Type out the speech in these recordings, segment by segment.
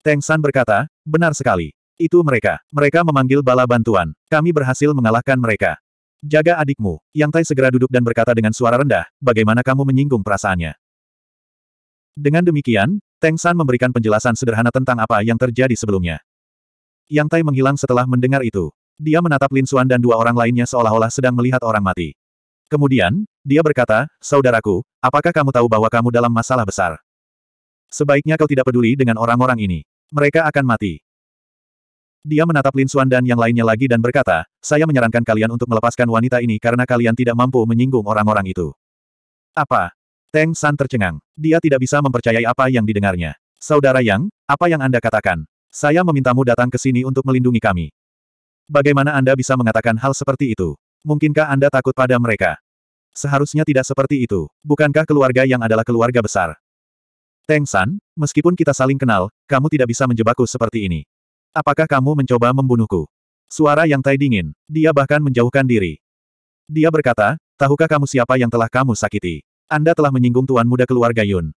Teng San berkata, benar sekali. Itu mereka. Mereka memanggil bala bantuan. Kami berhasil mengalahkan mereka. Jaga adikmu. Yang Tai segera duduk dan berkata dengan suara rendah, bagaimana kamu menyinggung perasaannya. Dengan demikian, Teng San memberikan penjelasan sederhana tentang apa yang terjadi sebelumnya. Yang Tai menghilang setelah mendengar itu. Dia menatap Lin Xuan dan dua orang lainnya seolah-olah sedang melihat orang mati. Kemudian, dia berkata, Saudaraku, apakah kamu tahu bahwa kamu dalam masalah besar? Sebaiknya kau tidak peduli dengan orang-orang ini. Mereka akan mati. Dia menatap Lin Xuan dan yang lainnya lagi dan berkata, saya menyarankan kalian untuk melepaskan wanita ini karena kalian tidak mampu menyinggung orang-orang itu. Apa? Teng San tercengang. Dia tidak bisa mempercayai apa yang didengarnya. Saudara Yang, apa yang Anda katakan? Saya memintamu datang ke sini untuk melindungi kami. Bagaimana Anda bisa mengatakan hal seperti itu? Mungkinkah Anda takut pada mereka? Seharusnya tidak seperti itu. Bukankah keluarga yang adalah keluarga besar? Teng San, meskipun kita saling kenal, kamu tidak bisa menjebakku seperti ini. Apakah kamu mencoba membunuhku? Suara yang tai dingin, dia bahkan menjauhkan diri. Dia berkata, tahukah kamu siapa yang telah kamu sakiti? Anda telah menyinggung tuan muda keluarga Yun.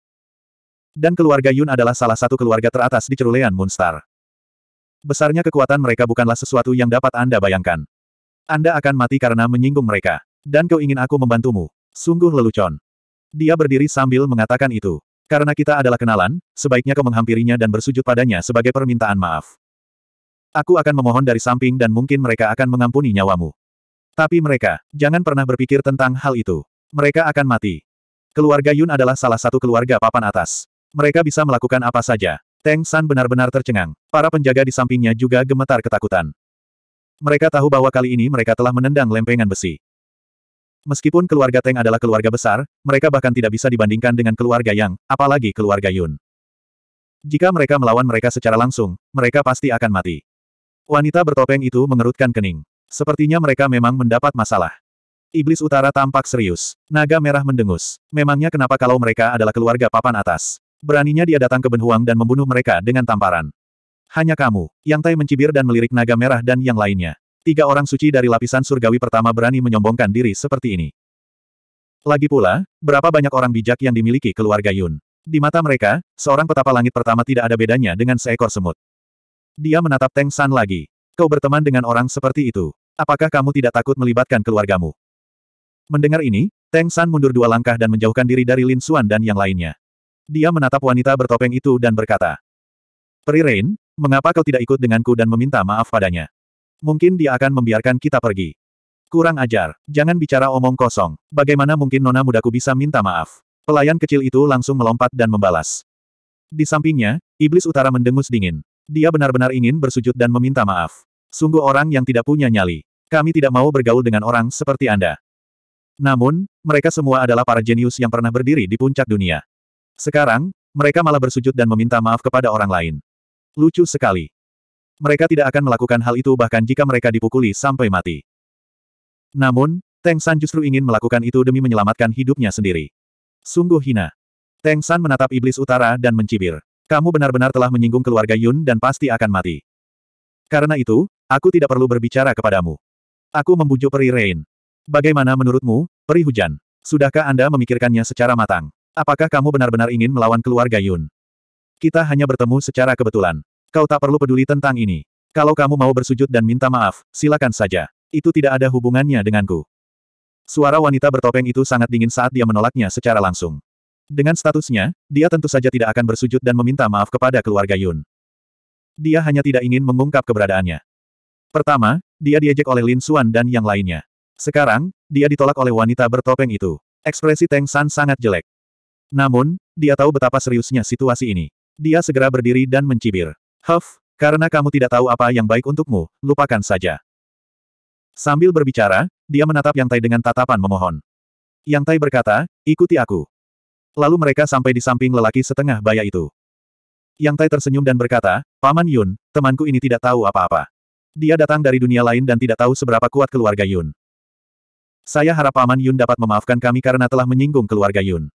Dan keluarga Yun adalah salah satu keluarga teratas di cerulean Moonstar. Besarnya kekuatan mereka bukanlah sesuatu yang dapat Anda bayangkan. Anda akan mati karena menyinggung mereka. Dan kau ingin aku membantumu. Sungguh lelucon. Dia berdiri sambil mengatakan itu. Karena kita adalah kenalan, sebaiknya kau menghampirinya dan bersujud padanya sebagai permintaan maaf. Aku akan memohon dari samping dan mungkin mereka akan mengampuni nyawamu. Tapi mereka, jangan pernah berpikir tentang hal itu. Mereka akan mati. Keluarga Yun adalah salah satu keluarga papan atas. Mereka bisa melakukan apa saja. Teng San benar-benar tercengang. Para penjaga di sampingnya juga gemetar ketakutan. Mereka tahu bahwa kali ini mereka telah menendang lempengan besi. Meskipun keluarga Teng adalah keluarga besar, mereka bahkan tidak bisa dibandingkan dengan keluarga Yang, apalagi keluarga Yun. Jika mereka melawan mereka secara langsung, mereka pasti akan mati. Wanita bertopeng itu mengerutkan kening. Sepertinya mereka memang mendapat masalah. Iblis utara tampak serius. Naga merah mendengus. Memangnya kenapa kalau mereka adalah keluarga papan atas? Beraninya dia datang ke Benhuang dan membunuh mereka dengan tamparan. Hanya kamu, Yang Tai mencibir dan melirik naga merah dan yang lainnya. Tiga orang suci dari lapisan surgawi pertama berani menyombongkan diri seperti ini. Lagi pula, berapa banyak orang bijak yang dimiliki keluarga Yun. Di mata mereka, seorang petapa langit pertama tidak ada bedanya dengan seekor semut. Dia menatap Teng San lagi. Kau berteman dengan orang seperti itu. Apakah kamu tidak takut melibatkan keluargamu? Mendengar ini, Teng San mundur dua langkah dan menjauhkan diri dari Lin Xuan dan yang lainnya. Dia menatap wanita bertopeng itu dan berkata, Peri Rain, mengapa kau tidak ikut denganku dan meminta maaf padanya? Mungkin dia akan membiarkan kita pergi. Kurang ajar. Jangan bicara omong kosong. Bagaimana mungkin nona mudaku bisa minta maaf? Pelayan kecil itu langsung melompat dan membalas. Di sampingnya, iblis utara mendengus dingin. Dia benar-benar ingin bersujud dan meminta maaf. Sungguh orang yang tidak punya nyali. Kami tidak mau bergaul dengan orang seperti Anda. Namun, mereka semua adalah para jenius yang pernah berdiri di puncak dunia. Sekarang, mereka malah bersujud dan meminta maaf kepada orang lain. Lucu sekali mereka tidak akan melakukan hal itu bahkan jika mereka dipukuli sampai mati. Namun, Teng San justru ingin melakukan itu demi menyelamatkan hidupnya sendiri. Sungguh hina. Teng San menatap iblis utara dan mencibir. Kamu benar-benar telah menyinggung keluarga Yun dan pasti akan mati. Karena itu, aku tidak perlu berbicara kepadamu. Aku membujuk peri Rain. Bagaimana menurutmu, peri hujan? Sudahkah Anda memikirkannya secara matang? Apakah kamu benar-benar ingin melawan keluarga Yun? Kita hanya bertemu secara kebetulan. Kau tak perlu peduli tentang ini. Kalau kamu mau bersujud dan minta maaf, silakan saja. Itu tidak ada hubungannya denganku. Suara wanita bertopeng itu sangat dingin saat dia menolaknya secara langsung. Dengan statusnya, dia tentu saja tidak akan bersujud dan meminta maaf kepada keluarga Yun. Dia hanya tidak ingin mengungkap keberadaannya. Pertama, dia diejek oleh Lin Xuan dan yang lainnya. Sekarang, dia ditolak oleh wanita bertopeng itu. Ekspresi Teng San sangat jelek. Namun, dia tahu betapa seriusnya situasi ini. Dia segera berdiri dan mencibir. Huff, karena kamu tidak tahu apa yang baik untukmu, lupakan saja. Sambil berbicara, dia menatap Yang Tai dengan tatapan memohon. Yang Tai berkata, ikuti aku. Lalu mereka sampai di samping lelaki setengah baya itu. Yang Tai tersenyum dan berkata, Paman Yun, temanku ini tidak tahu apa-apa. Dia datang dari dunia lain dan tidak tahu seberapa kuat keluarga Yun. Saya harap Paman Yun dapat memaafkan kami karena telah menyinggung keluarga Yun.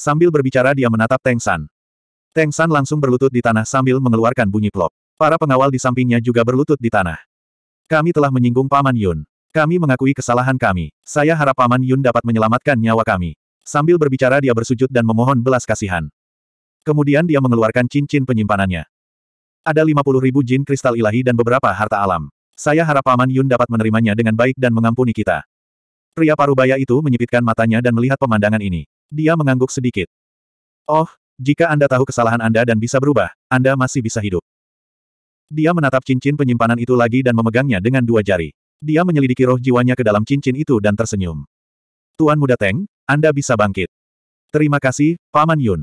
Sambil berbicara dia menatap Teng San. Teng San langsung berlutut di tanah sambil mengeluarkan bunyi plop. Para pengawal di sampingnya juga berlutut di tanah. Kami telah menyinggung Paman Yun. Kami mengakui kesalahan kami. Saya harap Paman Yun dapat menyelamatkan nyawa kami. Sambil berbicara dia bersujud dan memohon belas kasihan. Kemudian dia mengeluarkan cincin penyimpanannya. Ada 50 ribu jin kristal ilahi dan beberapa harta alam. Saya harap Paman Yun dapat menerimanya dengan baik dan mengampuni kita. Pria parubaya itu menyipitkan matanya dan melihat pemandangan ini. Dia mengangguk sedikit. Oh, jika Anda tahu kesalahan Anda dan bisa berubah, Anda masih bisa hidup. Dia menatap cincin penyimpanan itu lagi dan memegangnya dengan dua jari. Dia menyelidiki roh jiwanya ke dalam cincin itu dan tersenyum. Tuan muda Teng, Anda bisa bangkit. Terima kasih, Paman Yun.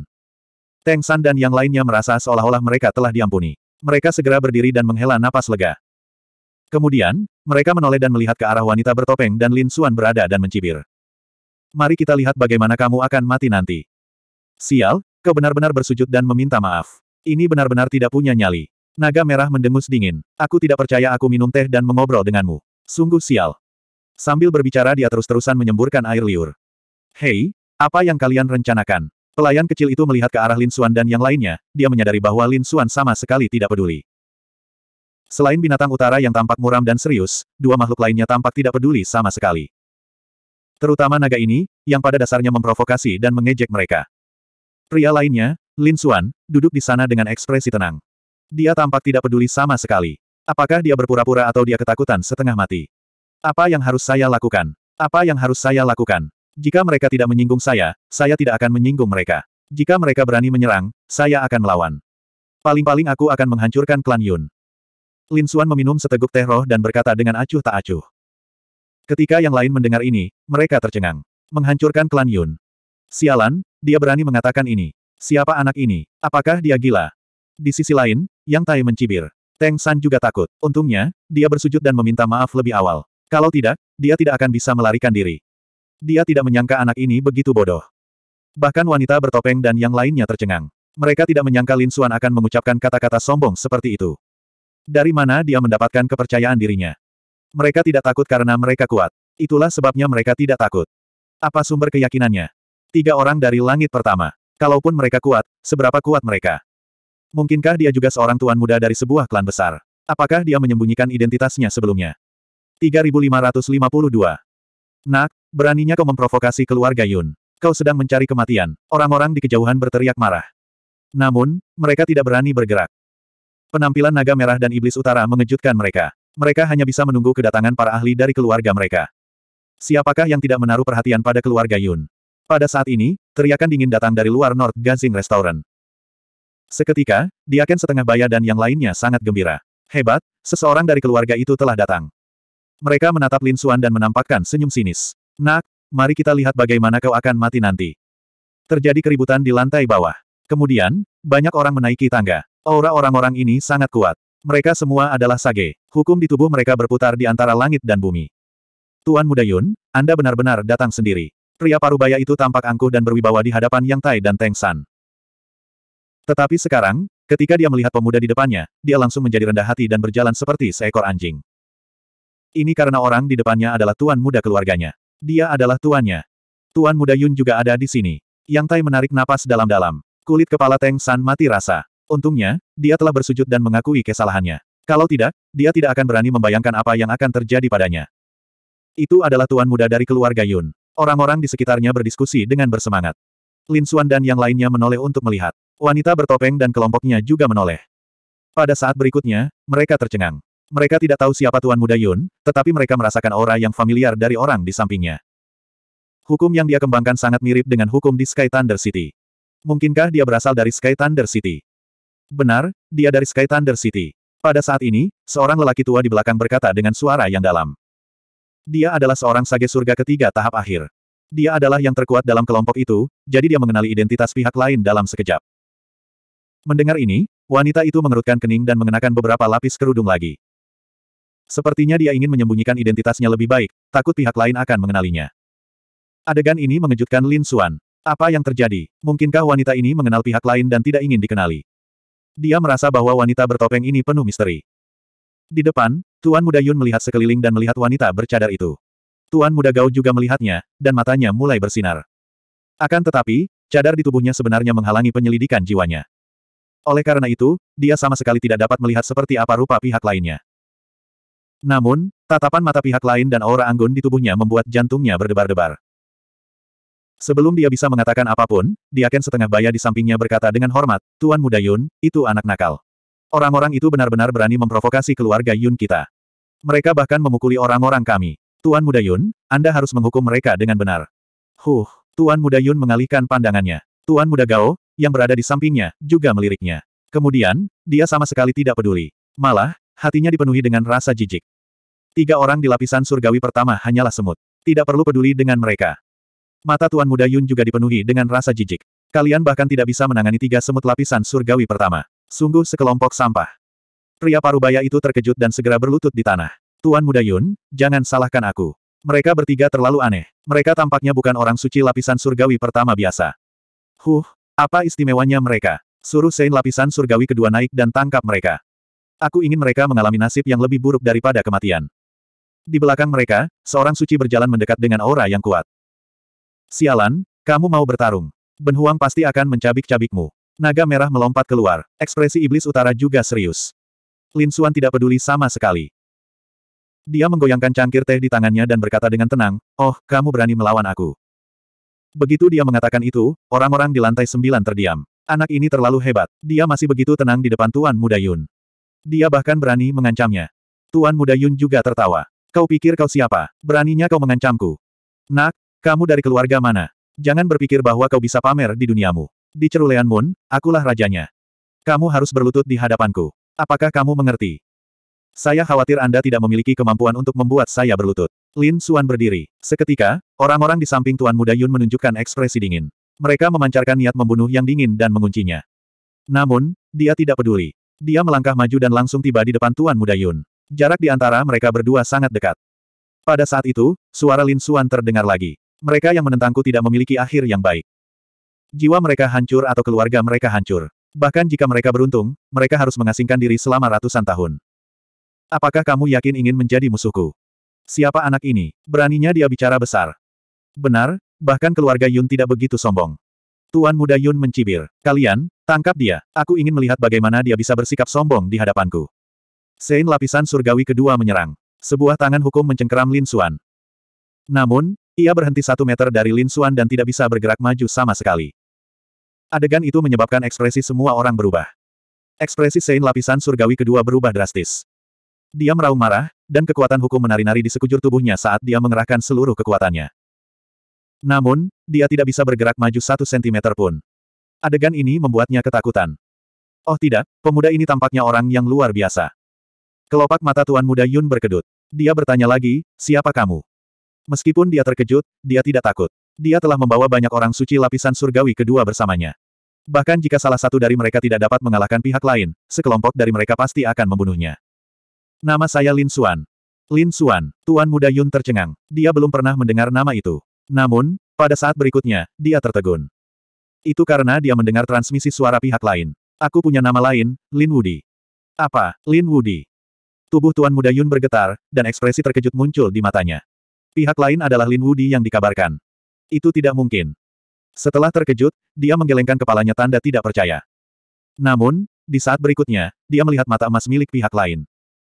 Teng San dan yang lainnya merasa seolah-olah mereka telah diampuni. Mereka segera berdiri dan menghela napas lega. Kemudian, mereka menoleh dan melihat ke arah wanita bertopeng dan Lin Suan berada dan mencibir. Mari kita lihat bagaimana kamu akan mati nanti. Sial, ke benar-benar bersujud dan meminta maaf. Ini benar-benar tidak punya nyali. Naga merah mendengus dingin. Aku tidak percaya aku minum teh dan mengobrol denganmu. Sungguh sial. Sambil berbicara dia terus-terusan menyemburkan air liur. Hei, apa yang kalian rencanakan? Pelayan kecil itu melihat ke arah Lin Xuan dan yang lainnya, dia menyadari bahwa Lin Xuan sama sekali tidak peduli. Selain binatang utara yang tampak muram dan serius, dua makhluk lainnya tampak tidak peduli sama sekali. Terutama naga ini, yang pada dasarnya memprovokasi dan mengejek mereka. Pria lainnya, Lin Xuan, duduk di sana dengan ekspresi tenang. Dia tampak tidak peduli sama sekali. Apakah dia berpura-pura atau dia ketakutan setengah mati? Apa yang harus saya lakukan? Apa yang harus saya lakukan? Jika mereka tidak menyinggung saya, saya tidak akan menyinggung mereka. Jika mereka berani menyerang, saya akan melawan. Paling-paling aku akan menghancurkan klan Yun. Lin Xuan meminum seteguk teh roh dan berkata dengan acuh tak acuh. Ketika yang lain mendengar ini, mereka tercengang. Menghancurkan klan Yun. Sialan, dia berani mengatakan ini. Siapa anak ini? Apakah dia gila? Di sisi lain, Yang Tai mencibir. Teng San juga takut. Untungnya, dia bersujud dan meminta maaf lebih awal. Kalau tidak, dia tidak akan bisa melarikan diri. Dia tidak menyangka anak ini begitu bodoh. Bahkan wanita bertopeng dan yang lainnya tercengang. Mereka tidak menyangka Lin Xuan akan mengucapkan kata-kata sombong seperti itu. Dari mana dia mendapatkan kepercayaan dirinya? Mereka tidak takut karena mereka kuat. Itulah sebabnya mereka tidak takut. Apa sumber keyakinannya? Tiga orang dari langit pertama. Kalaupun mereka kuat, seberapa kuat mereka? Mungkinkah dia juga seorang tuan muda dari sebuah klan besar? Apakah dia menyembunyikan identitasnya sebelumnya? 3552. Nak, beraninya kau memprovokasi keluarga Yun. Kau sedang mencari kematian. Orang-orang di kejauhan berteriak marah. Namun, mereka tidak berani bergerak. Penampilan naga merah dan iblis utara mengejutkan mereka. Mereka hanya bisa menunggu kedatangan para ahli dari keluarga mereka. Siapakah yang tidak menaruh perhatian pada keluarga Yun? Pada saat ini, teriakan dingin datang dari luar North Gazing Restaurant. Seketika, Diaken setengah bayar dan yang lainnya sangat gembira. Hebat, seseorang dari keluarga itu telah datang. Mereka menatap Lin Xuan dan menampakkan senyum sinis. Nak, mari kita lihat bagaimana kau akan mati nanti. Terjadi keributan di lantai bawah. Kemudian, banyak orang menaiki tangga. Aura orang-orang ini sangat kuat. Mereka semua adalah sage. Hukum di tubuh mereka berputar di antara langit dan bumi. Tuan Muda Yun, Anda benar-benar datang sendiri. Pria parubaya itu tampak angkuh dan berwibawa di hadapan Yang Tai dan Teng San. Tetapi sekarang, ketika dia melihat pemuda di depannya, dia langsung menjadi rendah hati dan berjalan seperti seekor anjing. Ini karena orang di depannya adalah tuan muda keluarganya. Dia adalah tuannya. Tuan muda Yun juga ada di sini. Yang Tai menarik napas dalam-dalam. Kulit kepala Teng San mati rasa. Untungnya, dia telah bersujud dan mengakui kesalahannya. Kalau tidak, dia tidak akan berani membayangkan apa yang akan terjadi padanya. Itu adalah tuan muda dari keluarga Yun. Orang-orang di sekitarnya berdiskusi dengan bersemangat. Lin Xuan dan yang lainnya menoleh untuk melihat. Wanita bertopeng dan kelompoknya juga menoleh. Pada saat berikutnya, mereka tercengang. Mereka tidak tahu siapa Tuan Muda Yun, tetapi mereka merasakan aura yang familiar dari orang di sampingnya. Hukum yang dia kembangkan sangat mirip dengan hukum di Sky Thunder City. Mungkinkah dia berasal dari Sky Thunder City? Benar, dia dari Sky Thunder City. Pada saat ini, seorang lelaki tua di belakang berkata dengan suara yang dalam. Dia adalah seorang sage surga ketiga tahap akhir. Dia adalah yang terkuat dalam kelompok itu, jadi dia mengenali identitas pihak lain dalam sekejap. Mendengar ini, wanita itu mengerutkan kening dan mengenakan beberapa lapis kerudung lagi. Sepertinya dia ingin menyembunyikan identitasnya lebih baik, takut pihak lain akan mengenalinya. Adegan ini mengejutkan Lin Xuan. Apa yang terjadi? Mungkinkah wanita ini mengenal pihak lain dan tidak ingin dikenali? Dia merasa bahwa wanita bertopeng ini penuh misteri. Di depan, Tuan Muda Yun melihat sekeliling dan melihat wanita bercadar itu. Tuan Muda Gao juga melihatnya, dan matanya mulai bersinar. Akan tetapi, cadar di tubuhnya sebenarnya menghalangi penyelidikan jiwanya. Oleh karena itu, dia sama sekali tidak dapat melihat seperti apa rupa pihak lainnya. Namun, tatapan mata pihak lain dan aura anggun di tubuhnya membuat jantungnya berdebar-debar. Sebelum dia bisa mengatakan apapun, Diaken setengah baya di sampingnya berkata dengan hormat, Tuan Muda Yun, itu anak nakal. Orang-orang itu benar-benar berani memprovokasi keluarga Yun kita. Mereka bahkan memukuli orang-orang kami. Tuan Muda Yun, Anda harus menghukum mereka dengan benar. Huh, Tuan Muda Yun mengalihkan pandangannya. Tuan Muda Gao, yang berada di sampingnya, juga meliriknya. Kemudian, dia sama sekali tidak peduli. Malah, hatinya dipenuhi dengan rasa jijik. Tiga orang di lapisan surgawi pertama hanyalah semut. Tidak perlu peduli dengan mereka. Mata Tuan Muda Yun juga dipenuhi dengan rasa jijik. Kalian bahkan tidak bisa menangani tiga semut lapisan surgawi pertama. Sungguh sekelompok sampah. Pria parubaya itu terkejut dan segera berlutut di tanah. Tuan Muda Yun, jangan salahkan aku. Mereka bertiga terlalu aneh. Mereka tampaknya bukan orang suci lapisan surgawi pertama biasa. Huh, apa istimewanya mereka? Suruh Sein lapisan surgawi kedua naik dan tangkap mereka. Aku ingin mereka mengalami nasib yang lebih buruk daripada kematian. Di belakang mereka, seorang suci berjalan mendekat dengan aura yang kuat. Sialan, kamu mau bertarung. Benhuang pasti akan mencabik-cabikmu. Naga merah melompat keluar, ekspresi iblis utara juga serius. Lin Suan tidak peduli sama sekali. Dia menggoyangkan cangkir teh di tangannya dan berkata dengan tenang, Oh, kamu berani melawan aku. Begitu dia mengatakan itu, orang-orang di lantai sembilan terdiam. Anak ini terlalu hebat, dia masih begitu tenang di depan Tuan Muda Yun. Dia bahkan berani mengancamnya. Tuan Muda Yun juga tertawa. Kau pikir kau siapa? Beraninya kau mengancamku. Nak, kamu dari keluarga mana? Jangan berpikir bahwa kau bisa pamer di duniamu. Di cerulean Moon, akulah rajanya. Kamu harus berlutut di hadapanku. Apakah kamu mengerti? Saya khawatir Anda tidak memiliki kemampuan untuk membuat saya berlutut. Lin Suan berdiri. Seketika, orang-orang di samping Tuan Muda Yun menunjukkan ekspresi dingin. Mereka memancarkan niat membunuh yang dingin dan menguncinya. Namun, dia tidak peduli. Dia melangkah maju dan langsung tiba di depan Tuan Muda Yun. Jarak di antara mereka berdua sangat dekat. Pada saat itu, suara Lin Suan terdengar lagi. Mereka yang menentangku tidak memiliki akhir yang baik. Jiwa mereka hancur atau keluarga mereka hancur. Bahkan jika mereka beruntung, mereka harus mengasingkan diri selama ratusan tahun. Apakah kamu yakin ingin menjadi musuhku? Siapa anak ini? Beraninya dia bicara besar. Benar, bahkan keluarga Yun tidak begitu sombong. Tuan muda Yun mencibir. Kalian, tangkap dia. Aku ingin melihat bagaimana dia bisa bersikap sombong di hadapanku. Sein lapisan surgawi kedua menyerang. Sebuah tangan hukum mencengkeram Lin Xuan. Namun, ia berhenti satu meter dari Lin Xuan dan tidak bisa bergerak maju sama sekali. Adegan itu menyebabkan ekspresi semua orang berubah. Ekspresi Sein lapisan surgawi kedua berubah drastis. Dia meraung marah, dan kekuatan hukum menari-nari di sekujur tubuhnya saat dia mengerahkan seluruh kekuatannya. Namun, dia tidak bisa bergerak maju satu sentimeter pun. Adegan ini membuatnya ketakutan. Oh tidak, pemuda ini tampaknya orang yang luar biasa. Kelopak mata Tuan Muda Yun berkedut. Dia bertanya lagi, siapa kamu? Meskipun dia terkejut, dia tidak takut. Dia telah membawa banyak orang suci lapisan surgawi kedua bersamanya. Bahkan jika salah satu dari mereka tidak dapat mengalahkan pihak lain, sekelompok dari mereka pasti akan membunuhnya. Nama saya Lin Suan. Lin Suan, Tuan Muda Yun tercengang. Dia belum pernah mendengar nama itu. Namun, pada saat berikutnya, dia tertegun. Itu karena dia mendengar transmisi suara pihak lain. Aku punya nama lain, Lin Wudi. Apa, Lin Wudi? Tubuh Tuan Muda Yun bergetar, dan ekspresi terkejut muncul di matanya. Pihak lain adalah Lin Wudi yang dikabarkan. Itu tidak mungkin. Setelah terkejut, dia menggelengkan kepalanya tanda tidak percaya. Namun, di saat berikutnya, dia melihat mata emas milik pihak lain.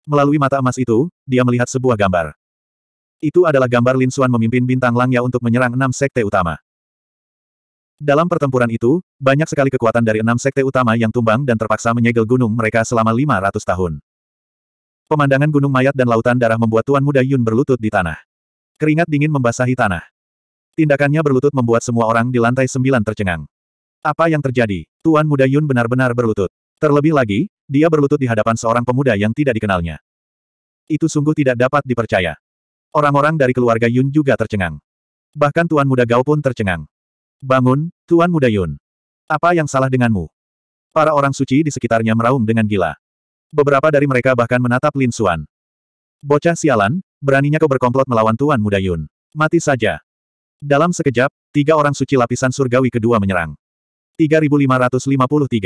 Melalui mata emas itu, dia melihat sebuah gambar. Itu adalah gambar Lin Xuan memimpin bintang Langya untuk menyerang enam sekte utama. Dalam pertempuran itu, banyak sekali kekuatan dari enam sekte utama yang tumbang dan terpaksa menyegel gunung mereka selama 500 tahun. Pemandangan gunung mayat dan lautan darah membuat Tuan Muda Yun berlutut di tanah. Keringat dingin membasahi tanah. Tindakannya berlutut membuat semua orang di lantai sembilan tercengang. Apa yang terjadi? Tuan muda Yun benar-benar berlutut. Terlebih lagi, dia berlutut di hadapan seorang pemuda yang tidak dikenalnya. Itu sungguh tidak dapat dipercaya. Orang-orang dari keluarga Yun juga tercengang. Bahkan Tuan Muda Gao pun tercengang. Bangun, Tuan Muda Yun. Apa yang salah denganmu? Para orang suci di sekitarnya meraung dengan gila. Beberapa dari mereka bahkan menatap Lin Suan. Bocah sialan, beraninya kau berkomplot melawan Tuan Muda Yun. Mati saja. Dalam sekejap, tiga orang suci lapisan surgawi kedua menyerang. 3553.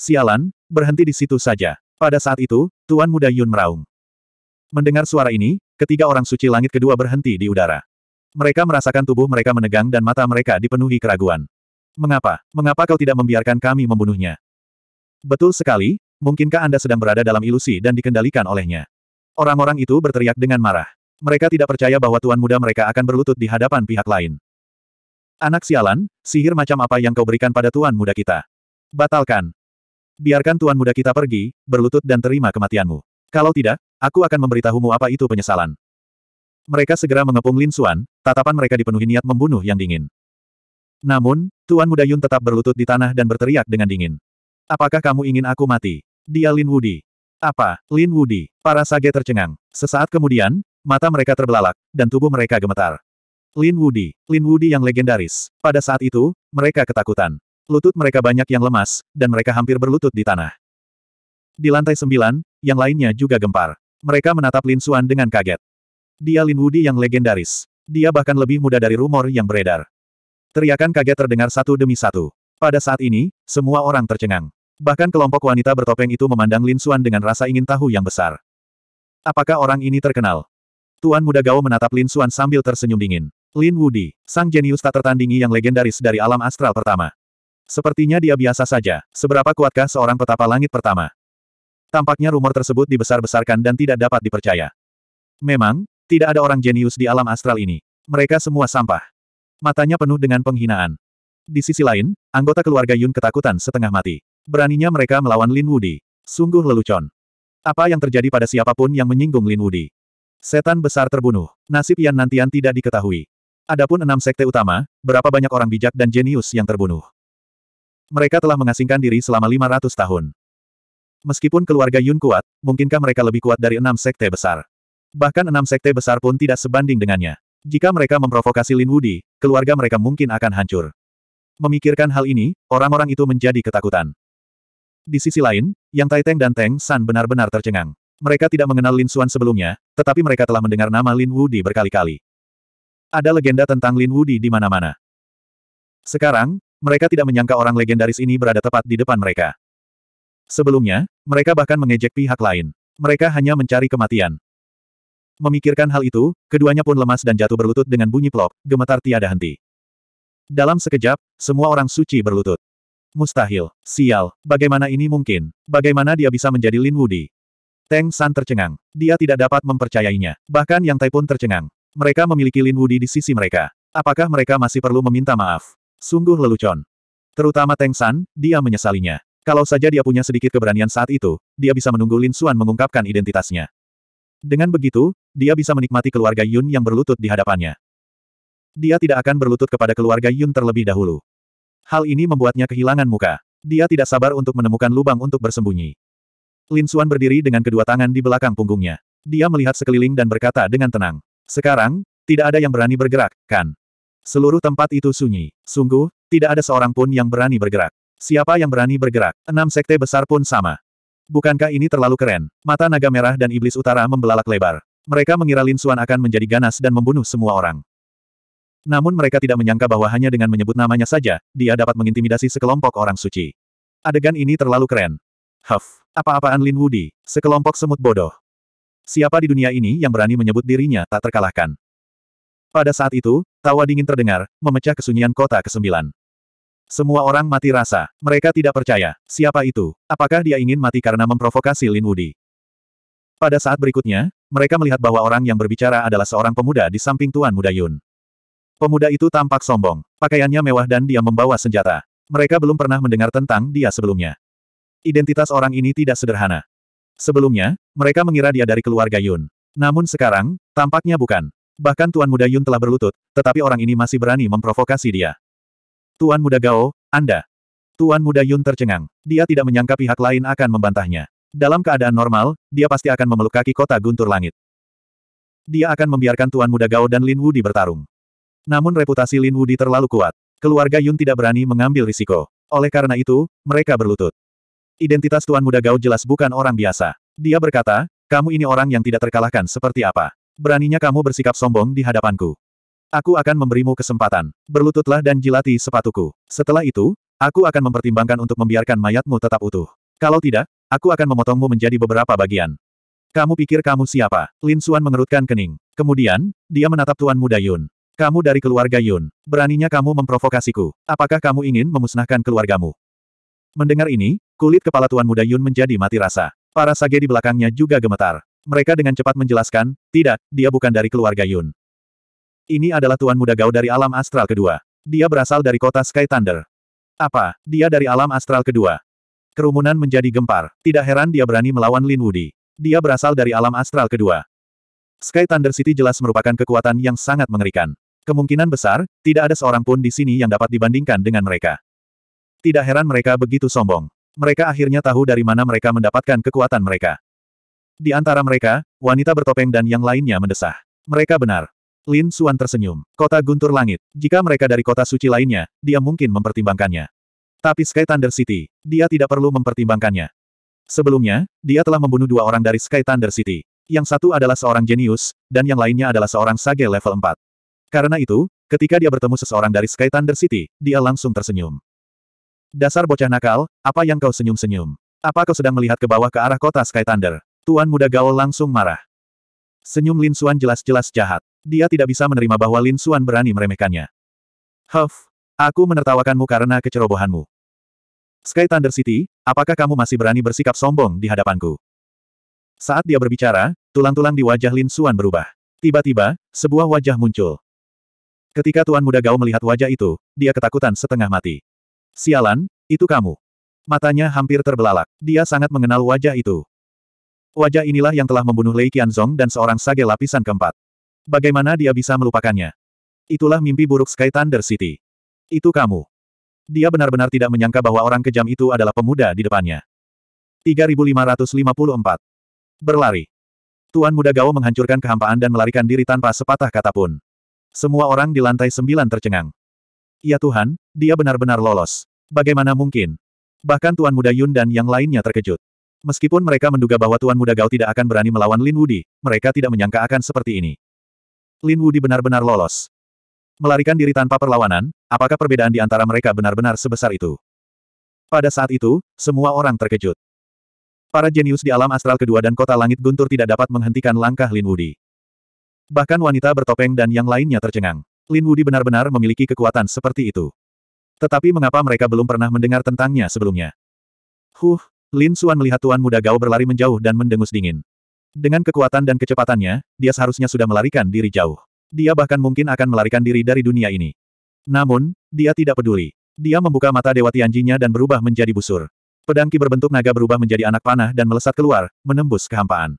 Sialan, berhenti di situ saja. Pada saat itu, Tuan Muda Yun meraung. Mendengar suara ini, ketiga orang suci langit kedua berhenti di udara. Mereka merasakan tubuh mereka menegang dan mata mereka dipenuhi keraguan. Mengapa? Mengapa kau tidak membiarkan kami membunuhnya? Betul sekali, mungkinkah Anda sedang berada dalam ilusi dan dikendalikan olehnya? Orang-orang itu berteriak dengan marah. Mereka tidak percaya bahwa tuan muda mereka akan berlutut di hadapan pihak lain. Anak sialan, sihir macam apa yang kau berikan pada tuan muda kita? Batalkan. Biarkan tuan muda kita pergi, berlutut dan terima kematianmu. Kalau tidak, aku akan memberitahumu apa itu penyesalan. Mereka segera mengepung Lin Xuan, tatapan mereka dipenuhi niat membunuh yang dingin. Namun, Tuan Muda Yun tetap berlutut di tanah dan berteriak dengan dingin. Apakah kamu ingin aku mati? Dia Lin Wudi. Apa, Lin Wudi? Para sage tercengang. Sesaat kemudian, Mata mereka terbelalak, dan tubuh mereka gemetar. Lin Wudi, Lin Wudi yang legendaris. Pada saat itu, mereka ketakutan. Lutut mereka banyak yang lemas, dan mereka hampir berlutut di tanah. Di lantai sembilan, yang lainnya juga gempar. Mereka menatap Lin Xuan dengan kaget. Dia Lin Wudi yang legendaris. Dia bahkan lebih muda dari rumor yang beredar. Teriakan kaget terdengar satu demi satu. Pada saat ini, semua orang tercengang. Bahkan kelompok wanita bertopeng itu memandang Lin Xuan dengan rasa ingin tahu yang besar. Apakah orang ini terkenal? Tuan muda Gao menatap Lin Xuan sambil tersenyum dingin. Lin Wudi, sang jenius tak tertandingi yang legendaris dari alam astral pertama. Sepertinya dia biasa saja, seberapa kuatkah seorang petapa langit pertama? Tampaknya rumor tersebut dibesar-besarkan dan tidak dapat dipercaya. Memang, tidak ada orang jenius di alam astral ini. Mereka semua sampah. Matanya penuh dengan penghinaan. Di sisi lain, anggota keluarga Yun ketakutan setengah mati. Beraninya mereka melawan Lin Wudi. Sungguh lelucon. Apa yang terjadi pada siapapun yang menyinggung Lin Wudi? Setan besar terbunuh. Nasib Yan Nantian tidak diketahui. Adapun enam sekte utama, berapa banyak orang bijak dan jenius yang terbunuh. Mereka telah mengasingkan diri selama 500 tahun. Meskipun keluarga Yun kuat, mungkinkah mereka lebih kuat dari enam sekte besar? Bahkan enam sekte besar pun tidak sebanding dengannya. Jika mereka memprovokasi Lin Wudi, keluarga mereka mungkin akan hancur. Memikirkan hal ini, orang-orang itu menjadi ketakutan. Di sisi lain, Yang Taiteng dan Teng San benar-benar tercengang. Mereka tidak mengenal Lin Xuan sebelumnya, tetapi mereka telah mendengar nama Lin Wudi berkali-kali. Ada legenda tentang Lin Wudi di mana-mana. Sekarang, mereka tidak menyangka orang legendaris ini berada tepat di depan mereka. Sebelumnya, mereka bahkan mengejek pihak lain. Mereka hanya mencari kematian. Memikirkan hal itu, keduanya pun lemas dan jatuh berlutut dengan bunyi plok, gemetar tiada henti. Dalam sekejap, semua orang suci berlutut. Mustahil. Sial. Bagaimana ini mungkin? Bagaimana dia bisa menjadi Lin Wudi? Teng San tercengang. Dia tidak dapat mempercayainya. Bahkan Yang Tai pun tercengang. Mereka memiliki Lin Wudi di sisi mereka. Apakah mereka masih perlu meminta maaf? Sungguh lelucon. Terutama Teng San, dia menyesalinya. Kalau saja dia punya sedikit keberanian saat itu, dia bisa menunggu Lin Xuan mengungkapkan identitasnya. Dengan begitu, dia bisa menikmati keluarga Yun yang berlutut di hadapannya. Dia tidak akan berlutut kepada keluarga Yun terlebih dahulu. Hal ini membuatnya kehilangan muka. Dia tidak sabar untuk menemukan lubang untuk bersembunyi. Lin Suan berdiri dengan kedua tangan di belakang punggungnya. Dia melihat sekeliling dan berkata dengan tenang. Sekarang, tidak ada yang berani bergerak, kan? Seluruh tempat itu sunyi. Sungguh, tidak ada seorang pun yang berani bergerak. Siapa yang berani bergerak? Enam sekte besar pun sama. Bukankah ini terlalu keren? Mata naga merah dan iblis utara membelalak lebar. Mereka mengira Lin Suan akan menjadi ganas dan membunuh semua orang. Namun mereka tidak menyangka bahwa hanya dengan menyebut namanya saja, dia dapat mengintimidasi sekelompok orang suci. Adegan ini terlalu keren. Huff, apa-apaan Lin Wudi, sekelompok semut bodoh. Siapa di dunia ini yang berani menyebut dirinya tak terkalahkan? Pada saat itu, tawa dingin terdengar, memecah kesunyian kota ke-9. Semua orang mati rasa, mereka tidak percaya, siapa itu, apakah dia ingin mati karena memprovokasi Lin Wudi. Pada saat berikutnya, mereka melihat bahwa orang yang berbicara adalah seorang pemuda di samping Tuan Muda Yun. Pemuda itu tampak sombong, pakaiannya mewah dan dia membawa senjata. Mereka belum pernah mendengar tentang dia sebelumnya. Identitas orang ini tidak sederhana. Sebelumnya, mereka mengira dia dari keluarga Yun. Namun sekarang, tampaknya bukan. Bahkan Tuan Muda Yun telah berlutut, tetapi orang ini masih berani memprovokasi dia. Tuan Muda Gao, Anda. Tuan Muda Yun tercengang. Dia tidak menyangka pihak lain akan membantahnya. Dalam keadaan normal, dia pasti akan memeluk kaki kota guntur langit. Dia akan membiarkan Tuan Muda Gao dan Lin Wudi bertarung. Namun reputasi Lin Wudi terlalu kuat. Keluarga Yun tidak berani mengambil risiko. Oleh karena itu, mereka berlutut. Identitas Tuan Muda Gao jelas bukan orang biasa. Dia berkata, kamu ini orang yang tidak terkalahkan seperti apa. Beraninya kamu bersikap sombong di hadapanku. Aku akan memberimu kesempatan. Berlututlah dan jilati sepatuku. Setelah itu, aku akan mempertimbangkan untuk membiarkan mayatmu tetap utuh. Kalau tidak, aku akan memotongmu menjadi beberapa bagian. Kamu pikir kamu siapa? Lin Xuan mengerutkan kening. Kemudian, dia menatap Tuan Muda Yun. Kamu dari keluarga Yun. Beraninya kamu memprovokasiku. Apakah kamu ingin memusnahkan keluargamu? Mendengar ini, Kulit kepala Tuan Muda Yun menjadi mati rasa. Para sage di belakangnya juga gemetar. Mereka dengan cepat menjelaskan, tidak, dia bukan dari keluarga Yun. Ini adalah Tuan Muda Gao dari alam astral kedua. Dia berasal dari kota Sky Thunder. Apa, dia dari alam astral kedua? Kerumunan menjadi gempar. Tidak heran dia berani melawan Lin Wudi. Dia berasal dari alam astral kedua. Sky Thunder City jelas merupakan kekuatan yang sangat mengerikan. Kemungkinan besar, tidak ada seorang pun di sini yang dapat dibandingkan dengan mereka. Tidak heran mereka begitu sombong. Mereka akhirnya tahu dari mana mereka mendapatkan kekuatan mereka. Di antara mereka, wanita bertopeng dan yang lainnya mendesah. Mereka benar. Lin Suan tersenyum. Kota guntur langit. Jika mereka dari kota suci lainnya, dia mungkin mempertimbangkannya. Tapi Sky Thunder City, dia tidak perlu mempertimbangkannya. Sebelumnya, dia telah membunuh dua orang dari Sky Thunder City. Yang satu adalah seorang jenius, dan yang lainnya adalah seorang sage level 4. Karena itu, ketika dia bertemu seseorang dari Sky Thunder City, dia langsung tersenyum. Dasar bocah nakal, apa yang kau senyum-senyum? Apa kau sedang melihat ke bawah ke arah kota Sky Thunder? Tuan muda gaul langsung marah. Senyum Lin Suan jelas-jelas jahat. Dia tidak bisa menerima bahwa Lin Suan berani meremehkannya. Huff, aku menertawakanmu karena kecerobohanmu. Sky Thunder City, apakah kamu masih berani bersikap sombong di hadapanku? Saat dia berbicara, tulang-tulang di wajah Lin Suan berubah. Tiba-tiba, sebuah wajah muncul. Ketika Tuan Muda Gao melihat wajah itu, dia ketakutan setengah mati. Sialan, itu kamu. Matanya hampir terbelalak. Dia sangat mengenal wajah itu. Wajah inilah yang telah membunuh Lei Qianzong dan seorang sage lapisan keempat. Bagaimana dia bisa melupakannya? Itulah mimpi buruk Sky Thunder City. Itu kamu. Dia benar-benar tidak menyangka bahwa orang kejam itu adalah pemuda di depannya. 3554. Berlari. Tuan Muda Gao menghancurkan kehampaan dan melarikan diri tanpa sepatah kata pun. Semua orang di lantai sembilan tercengang. Ya Tuhan, dia benar-benar lolos. Bagaimana mungkin? Bahkan Tuan Muda Yun dan yang lainnya terkejut. Meskipun mereka menduga bahwa Tuan Muda Gao tidak akan berani melawan Lin Wudi, mereka tidak menyangka akan seperti ini. Lin Wudi benar-benar lolos. Melarikan diri tanpa perlawanan, apakah perbedaan di antara mereka benar-benar sebesar itu? Pada saat itu, semua orang terkejut. Para jenius di alam astral kedua dan kota langit guntur tidak dapat menghentikan langkah Lin Wudi. Bahkan wanita bertopeng dan yang lainnya tercengang. Lin Wudi benar-benar memiliki kekuatan seperti itu. Tetapi mengapa mereka belum pernah mendengar tentangnya sebelumnya? Huh, Lin Xuan melihat tuan muda Gao berlari menjauh dan mendengus dingin. Dengan kekuatan dan kecepatannya, dia seharusnya sudah melarikan diri jauh. Dia bahkan mungkin akan melarikan diri dari dunia ini. Namun, dia tidak peduli. Dia membuka mata Dewa Tianjinya dan berubah menjadi busur. Pedangki berbentuk naga berubah menjadi anak panah dan melesat keluar, menembus kehampaan.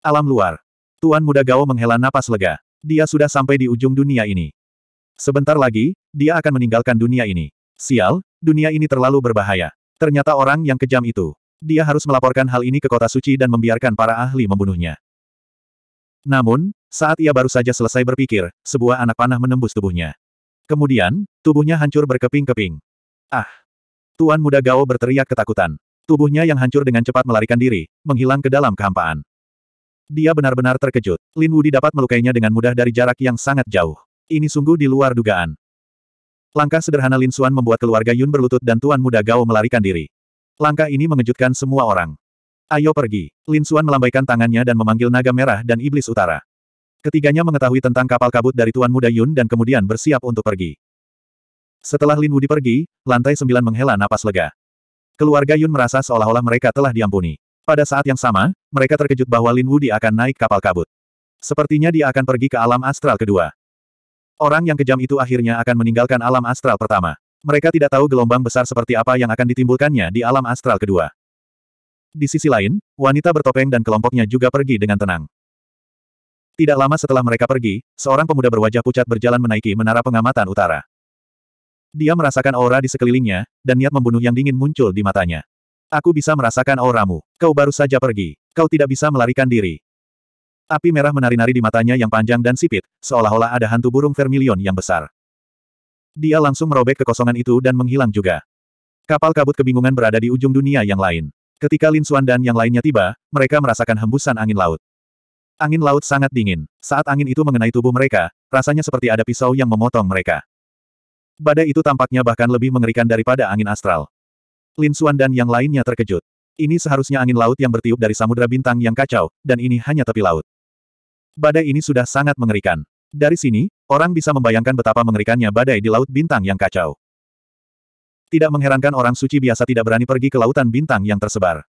Alam luar. Tuan muda Gao menghela napas lega dia sudah sampai di ujung dunia ini. Sebentar lagi, dia akan meninggalkan dunia ini. Sial, dunia ini terlalu berbahaya. Ternyata orang yang kejam itu. Dia harus melaporkan hal ini ke kota suci dan membiarkan para ahli membunuhnya. Namun, saat ia baru saja selesai berpikir, sebuah anak panah menembus tubuhnya. Kemudian, tubuhnya hancur berkeping-keping. Ah! Tuan muda Gao berteriak ketakutan. Tubuhnya yang hancur dengan cepat melarikan diri, menghilang ke dalam kehampaan. Dia benar-benar terkejut. Lin Wudi dapat melukainya dengan mudah dari jarak yang sangat jauh. Ini sungguh di luar dugaan. Langkah sederhana Lin Xuan membuat keluarga Yun berlutut dan Tuan Muda Gao melarikan diri. Langkah ini mengejutkan semua orang. Ayo pergi. Lin Xuan melambaikan tangannya dan memanggil naga merah dan iblis utara. Ketiganya mengetahui tentang kapal kabut dari Tuan Muda Yun dan kemudian bersiap untuk pergi. Setelah Lin Wudi pergi, lantai sembilan menghela napas lega. Keluarga Yun merasa seolah-olah mereka telah diampuni. Pada saat yang sama, mereka terkejut bahwa Lin Wudi akan naik kapal kabut. Sepertinya dia akan pergi ke alam astral kedua. Orang yang kejam itu akhirnya akan meninggalkan alam astral pertama. Mereka tidak tahu gelombang besar seperti apa yang akan ditimbulkannya di alam astral kedua. Di sisi lain, wanita bertopeng dan kelompoknya juga pergi dengan tenang. Tidak lama setelah mereka pergi, seorang pemuda berwajah pucat berjalan menaiki menara pengamatan utara. Dia merasakan aura di sekelilingnya, dan niat membunuh yang dingin muncul di matanya. Aku bisa merasakan auramu. Kau baru saja pergi. Kau tidak bisa melarikan diri. Api merah menari-nari di matanya yang panjang dan sipit, seolah-olah ada hantu burung vermilion yang besar. Dia langsung merobek kekosongan itu dan menghilang juga. Kapal kabut kebingungan berada di ujung dunia yang lain. Ketika Lin Xuan dan yang lainnya tiba, mereka merasakan hembusan angin laut. Angin laut sangat dingin. Saat angin itu mengenai tubuh mereka, rasanya seperti ada pisau yang memotong mereka. Badai itu tampaknya bahkan lebih mengerikan daripada angin astral. Lin Suan dan yang lainnya terkejut. Ini seharusnya angin laut yang bertiup dari samudera bintang yang kacau, dan ini hanya tepi laut. Badai ini sudah sangat mengerikan. Dari sini, orang bisa membayangkan betapa mengerikannya badai di laut bintang yang kacau. Tidak mengherankan orang suci biasa tidak berani pergi ke lautan bintang yang tersebar.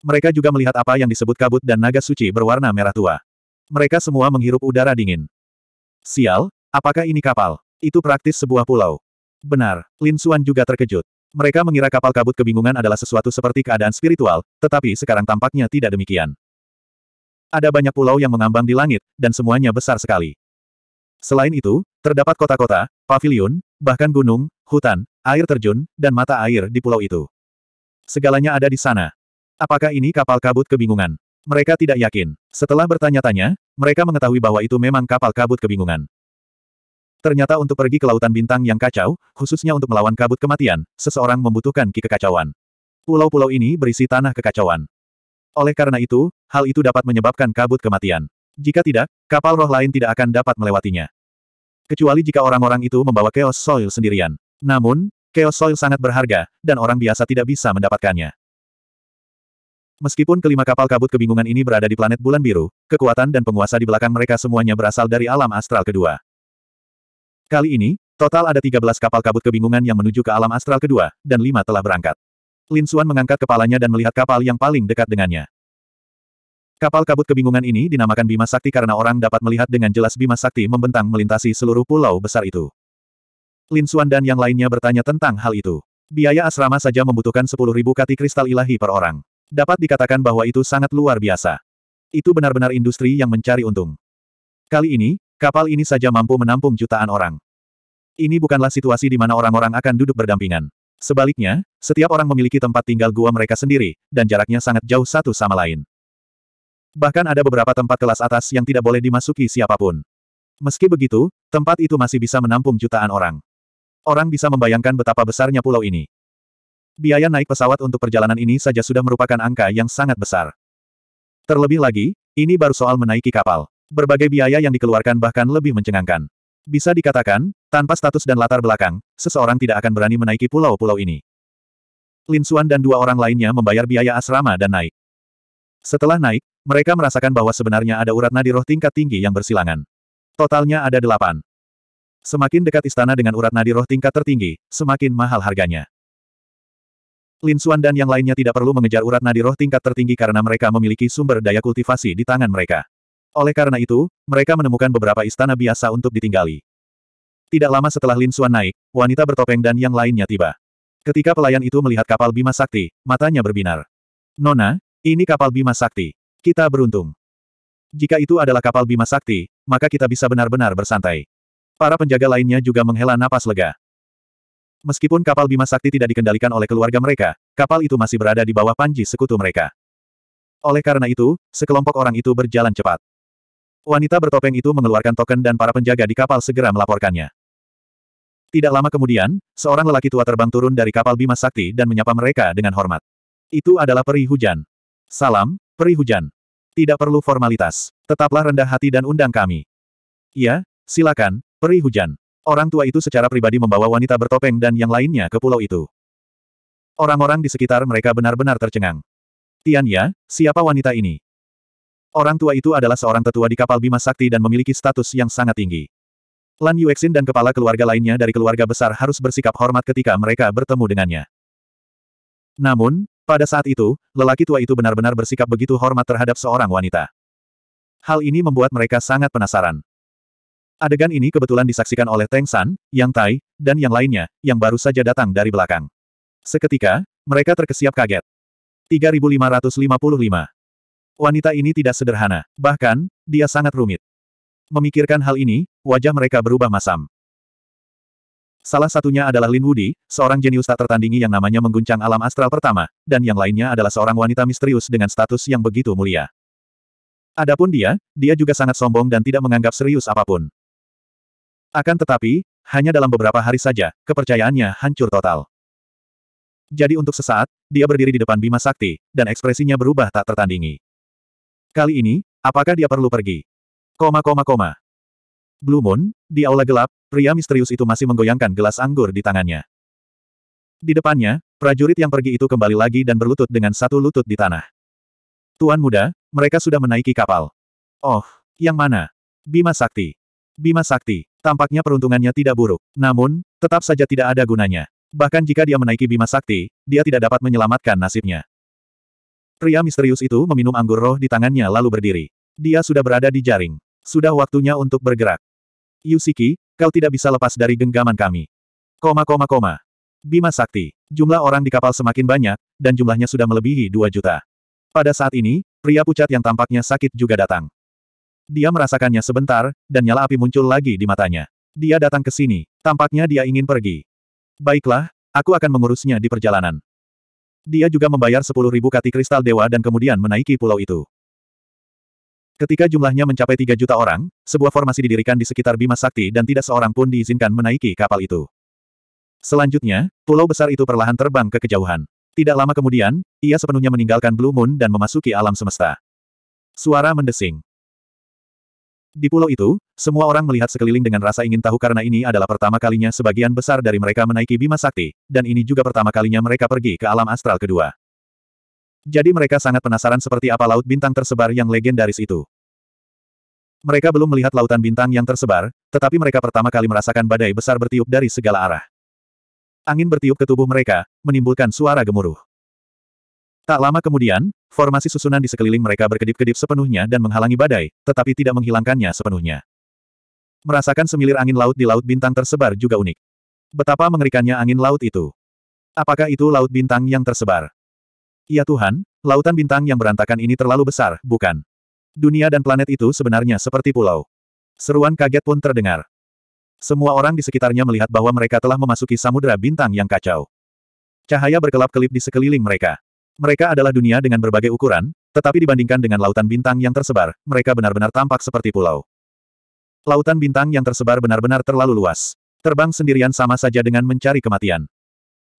Mereka juga melihat apa yang disebut kabut dan naga suci berwarna merah tua. Mereka semua menghirup udara dingin. Sial, apakah ini kapal? Itu praktis sebuah pulau. Benar, Lin Suan juga terkejut. Mereka mengira kapal kabut kebingungan adalah sesuatu seperti keadaan spiritual, tetapi sekarang tampaknya tidak demikian. Ada banyak pulau yang mengambang di langit, dan semuanya besar sekali. Selain itu, terdapat kota-kota, pavilion, bahkan gunung, hutan, air terjun, dan mata air di pulau itu. Segalanya ada di sana. Apakah ini kapal kabut kebingungan? Mereka tidak yakin. Setelah bertanya-tanya, mereka mengetahui bahwa itu memang kapal kabut kebingungan. Ternyata untuk pergi ke lautan bintang yang kacau, khususnya untuk melawan kabut kematian, seseorang membutuhkan ki kekacauan. Pulau-pulau ini berisi tanah kekacauan. Oleh karena itu, hal itu dapat menyebabkan kabut kematian. Jika tidak, kapal roh lain tidak akan dapat melewatinya. Kecuali jika orang-orang itu membawa Chaos Soil sendirian. Namun, Chaos Soil sangat berharga, dan orang biasa tidak bisa mendapatkannya. Meskipun kelima kapal kabut kebingungan ini berada di planet bulan biru, kekuatan dan penguasa di belakang mereka semuanya berasal dari alam astral kedua. Kali ini, total ada 13 kapal kabut kebingungan yang menuju ke alam astral kedua, dan lima telah berangkat. Lin Xuan mengangkat kepalanya dan melihat kapal yang paling dekat dengannya. Kapal kabut kebingungan ini dinamakan Bima Sakti karena orang dapat melihat dengan jelas Bima Sakti membentang melintasi seluruh pulau besar itu. Lin Xuan dan yang lainnya bertanya tentang hal itu. Biaya asrama saja membutuhkan 10.000 kati kristal ilahi per orang. Dapat dikatakan bahwa itu sangat luar biasa. Itu benar-benar industri yang mencari untung. Kali ini, Kapal ini saja mampu menampung jutaan orang. Ini bukanlah situasi di mana orang-orang akan duduk berdampingan. Sebaliknya, setiap orang memiliki tempat tinggal gua mereka sendiri, dan jaraknya sangat jauh satu sama lain. Bahkan ada beberapa tempat kelas atas yang tidak boleh dimasuki siapapun. Meski begitu, tempat itu masih bisa menampung jutaan orang. Orang bisa membayangkan betapa besarnya pulau ini. Biaya naik pesawat untuk perjalanan ini saja sudah merupakan angka yang sangat besar. Terlebih lagi, ini baru soal menaiki kapal. Berbagai biaya yang dikeluarkan bahkan lebih mencengangkan. Bisa dikatakan, tanpa status dan latar belakang, seseorang tidak akan berani menaiki pulau-pulau ini. Lin Xuan dan dua orang lainnya membayar biaya asrama dan naik. Setelah naik, mereka merasakan bahwa sebenarnya ada urat nadi roh tingkat tinggi yang bersilangan. Totalnya ada delapan. Semakin dekat istana dengan urat nadi roh tingkat tertinggi, semakin mahal harganya. Lin Xuan dan yang lainnya tidak perlu mengejar urat nadi roh tingkat tertinggi karena mereka memiliki sumber daya kultivasi di tangan mereka. Oleh karena itu, mereka menemukan beberapa istana biasa untuk ditinggali. Tidak lama setelah Lin Xuan naik, wanita bertopeng dan yang lainnya tiba. Ketika pelayan itu melihat kapal Bima Sakti, matanya berbinar. Nona, ini kapal Bima Sakti. Kita beruntung. Jika itu adalah kapal Bima Sakti, maka kita bisa benar-benar bersantai. Para penjaga lainnya juga menghela napas lega. Meskipun kapal Bima Sakti tidak dikendalikan oleh keluarga mereka, kapal itu masih berada di bawah panji sekutu mereka. Oleh karena itu, sekelompok orang itu berjalan cepat. Wanita bertopeng itu mengeluarkan token dan para penjaga di kapal segera melaporkannya. Tidak lama kemudian, seorang lelaki tua terbang turun dari kapal Bima Sakti dan menyapa mereka dengan hormat. Itu adalah peri hujan. Salam, peri hujan. Tidak perlu formalitas. Tetaplah rendah hati dan undang kami. Iya, silakan, peri hujan. Orang tua itu secara pribadi membawa wanita bertopeng dan yang lainnya ke pulau itu. Orang-orang di sekitar mereka benar-benar tercengang. Tian Ya, siapa wanita ini? Orang tua itu adalah seorang tetua di kapal Bima Sakti dan memiliki status yang sangat tinggi. Lan Yuexin dan kepala keluarga lainnya dari keluarga besar harus bersikap hormat ketika mereka bertemu dengannya. Namun, pada saat itu, lelaki tua itu benar-benar bersikap begitu hormat terhadap seorang wanita. Hal ini membuat mereka sangat penasaran. Adegan ini kebetulan disaksikan oleh Teng San, Yang Tai, dan yang lainnya, yang baru saja datang dari belakang. Seketika, mereka terkesiap kaget. 3555 wanita ini tidak sederhana, bahkan, dia sangat rumit. Memikirkan hal ini, wajah mereka berubah masam. Salah satunya adalah Lin Wudi, seorang jenius tak tertandingi yang namanya mengguncang alam astral pertama, dan yang lainnya adalah seorang wanita misterius dengan status yang begitu mulia. Adapun dia, dia juga sangat sombong dan tidak menganggap serius apapun. Akan tetapi, hanya dalam beberapa hari saja, kepercayaannya hancur total. Jadi untuk sesaat, dia berdiri di depan Bima Sakti, dan ekspresinya berubah tak tertandingi. Kali ini, apakah dia perlu pergi? Koma koma koma. Blue Moon, di aula gelap, pria misterius itu masih menggoyangkan gelas anggur di tangannya. Di depannya, prajurit yang pergi itu kembali lagi dan berlutut dengan satu lutut di tanah. Tuan muda, mereka sudah menaiki kapal. Oh, yang mana? Bima Sakti. Bima Sakti, tampaknya peruntungannya tidak buruk. Namun, tetap saja tidak ada gunanya. Bahkan jika dia menaiki Bima Sakti, dia tidak dapat menyelamatkan nasibnya. Pria misterius itu meminum anggur roh di tangannya lalu berdiri. Dia sudah berada di jaring. Sudah waktunya untuk bergerak. Yusiki, kau tidak bisa lepas dari genggaman kami. Koma koma koma. Bima Sakti. Jumlah orang di kapal semakin banyak, dan jumlahnya sudah melebihi 2 juta. Pada saat ini, pria pucat yang tampaknya sakit juga datang. Dia merasakannya sebentar, dan nyala api muncul lagi di matanya. Dia datang ke sini, tampaknya dia ingin pergi. Baiklah, aku akan mengurusnya di perjalanan. Dia juga membayar sepuluh ribu kati kristal dewa dan kemudian menaiki pulau itu. Ketika jumlahnya mencapai tiga juta orang, sebuah formasi didirikan di sekitar Bima Sakti dan tidak seorang pun diizinkan menaiki kapal itu. Selanjutnya, pulau besar itu perlahan terbang ke kejauhan. Tidak lama kemudian, ia sepenuhnya meninggalkan Blue Moon dan memasuki alam semesta. Suara mendesing. Di pulau itu, semua orang melihat sekeliling dengan rasa ingin tahu karena ini adalah pertama kalinya sebagian besar dari mereka menaiki Bima Sakti, dan ini juga pertama kalinya mereka pergi ke alam astral kedua. Jadi mereka sangat penasaran seperti apa laut bintang tersebar yang legendaris itu. Mereka belum melihat lautan bintang yang tersebar, tetapi mereka pertama kali merasakan badai besar bertiup dari segala arah. Angin bertiup ke tubuh mereka, menimbulkan suara gemuruh. Tak lama kemudian, formasi susunan di sekeliling mereka berkedip-kedip sepenuhnya dan menghalangi badai, tetapi tidak menghilangkannya sepenuhnya. Merasakan semilir angin laut di Laut Bintang tersebar juga unik. Betapa mengerikannya angin laut itu. Apakah itu Laut Bintang yang tersebar? Ya Tuhan, lautan bintang yang berantakan ini terlalu besar, bukan? Dunia dan planet itu sebenarnya seperti pulau. Seruan kaget pun terdengar. Semua orang di sekitarnya melihat bahwa mereka telah memasuki samudera bintang yang kacau. Cahaya berkelap-kelip di sekeliling mereka. Mereka adalah dunia dengan berbagai ukuran, tetapi dibandingkan dengan lautan bintang yang tersebar, mereka benar-benar tampak seperti pulau. Lautan bintang yang tersebar benar-benar terlalu luas. Terbang sendirian sama saja dengan mencari kematian.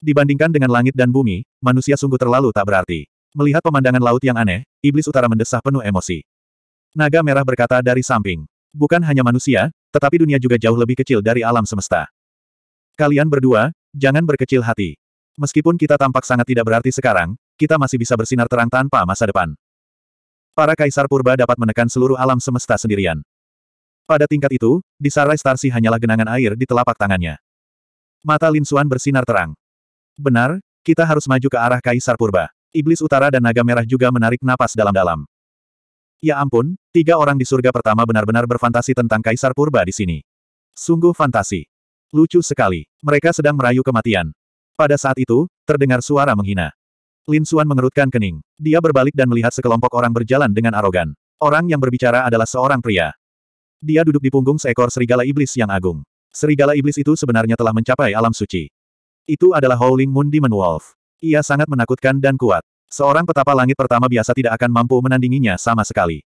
Dibandingkan dengan langit dan bumi, manusia sungguh terlalu tak berarti. Melihat pemandangan laut yang aneh, iblis utara mendesah penuh emosi. Naga merah berkata dari samping. Bukan hanya manusia, tetapi dunia juga jauh lebih kecil dari alam semesta. Kalian berdua, jangan berkecil hati. Meskipun kita tampak sangat tidak berarti sekarang, kita masih bisa bersinar terang tanpa masa depan. Para kaisar purba dapat menekan seluruh alam semesta sendirian. Pada tingkat itu, di Sarai Starsi hanyalah genangan air di telapak tangannya. Mata Lin Suan bersinar terang. Benar, kita harus maju ke arah Kaisar Purba. Iblis Utara dan Naga Merah juga menarik napas dalam-dalam. Ya ampun, tiga orang di surga pertama benar-benar berfantasi tentang Kaisar Purba di sini. Sungguh fantasi. Lucu sekali. Mereka sedang merayu kematian. Pada saat itu, terdengar suara menghina. Lin Suan mengerutkan kening. Dia berbalik dan melihat sekelompok orang berjalan dengan arogan. Orang yang berbicara adalah seorang pria. Dia duduk di punggung seekor serigala iblis yang agung. Serigala iblis itu sebenarnya telah mencapai alam suci. Itu adalah Howling Moon Demon Wolf. Ia sangat menakutkan dan kuat. Seorang petapa langit pertama biasa tidak akan mampu menandinginya sama sekali.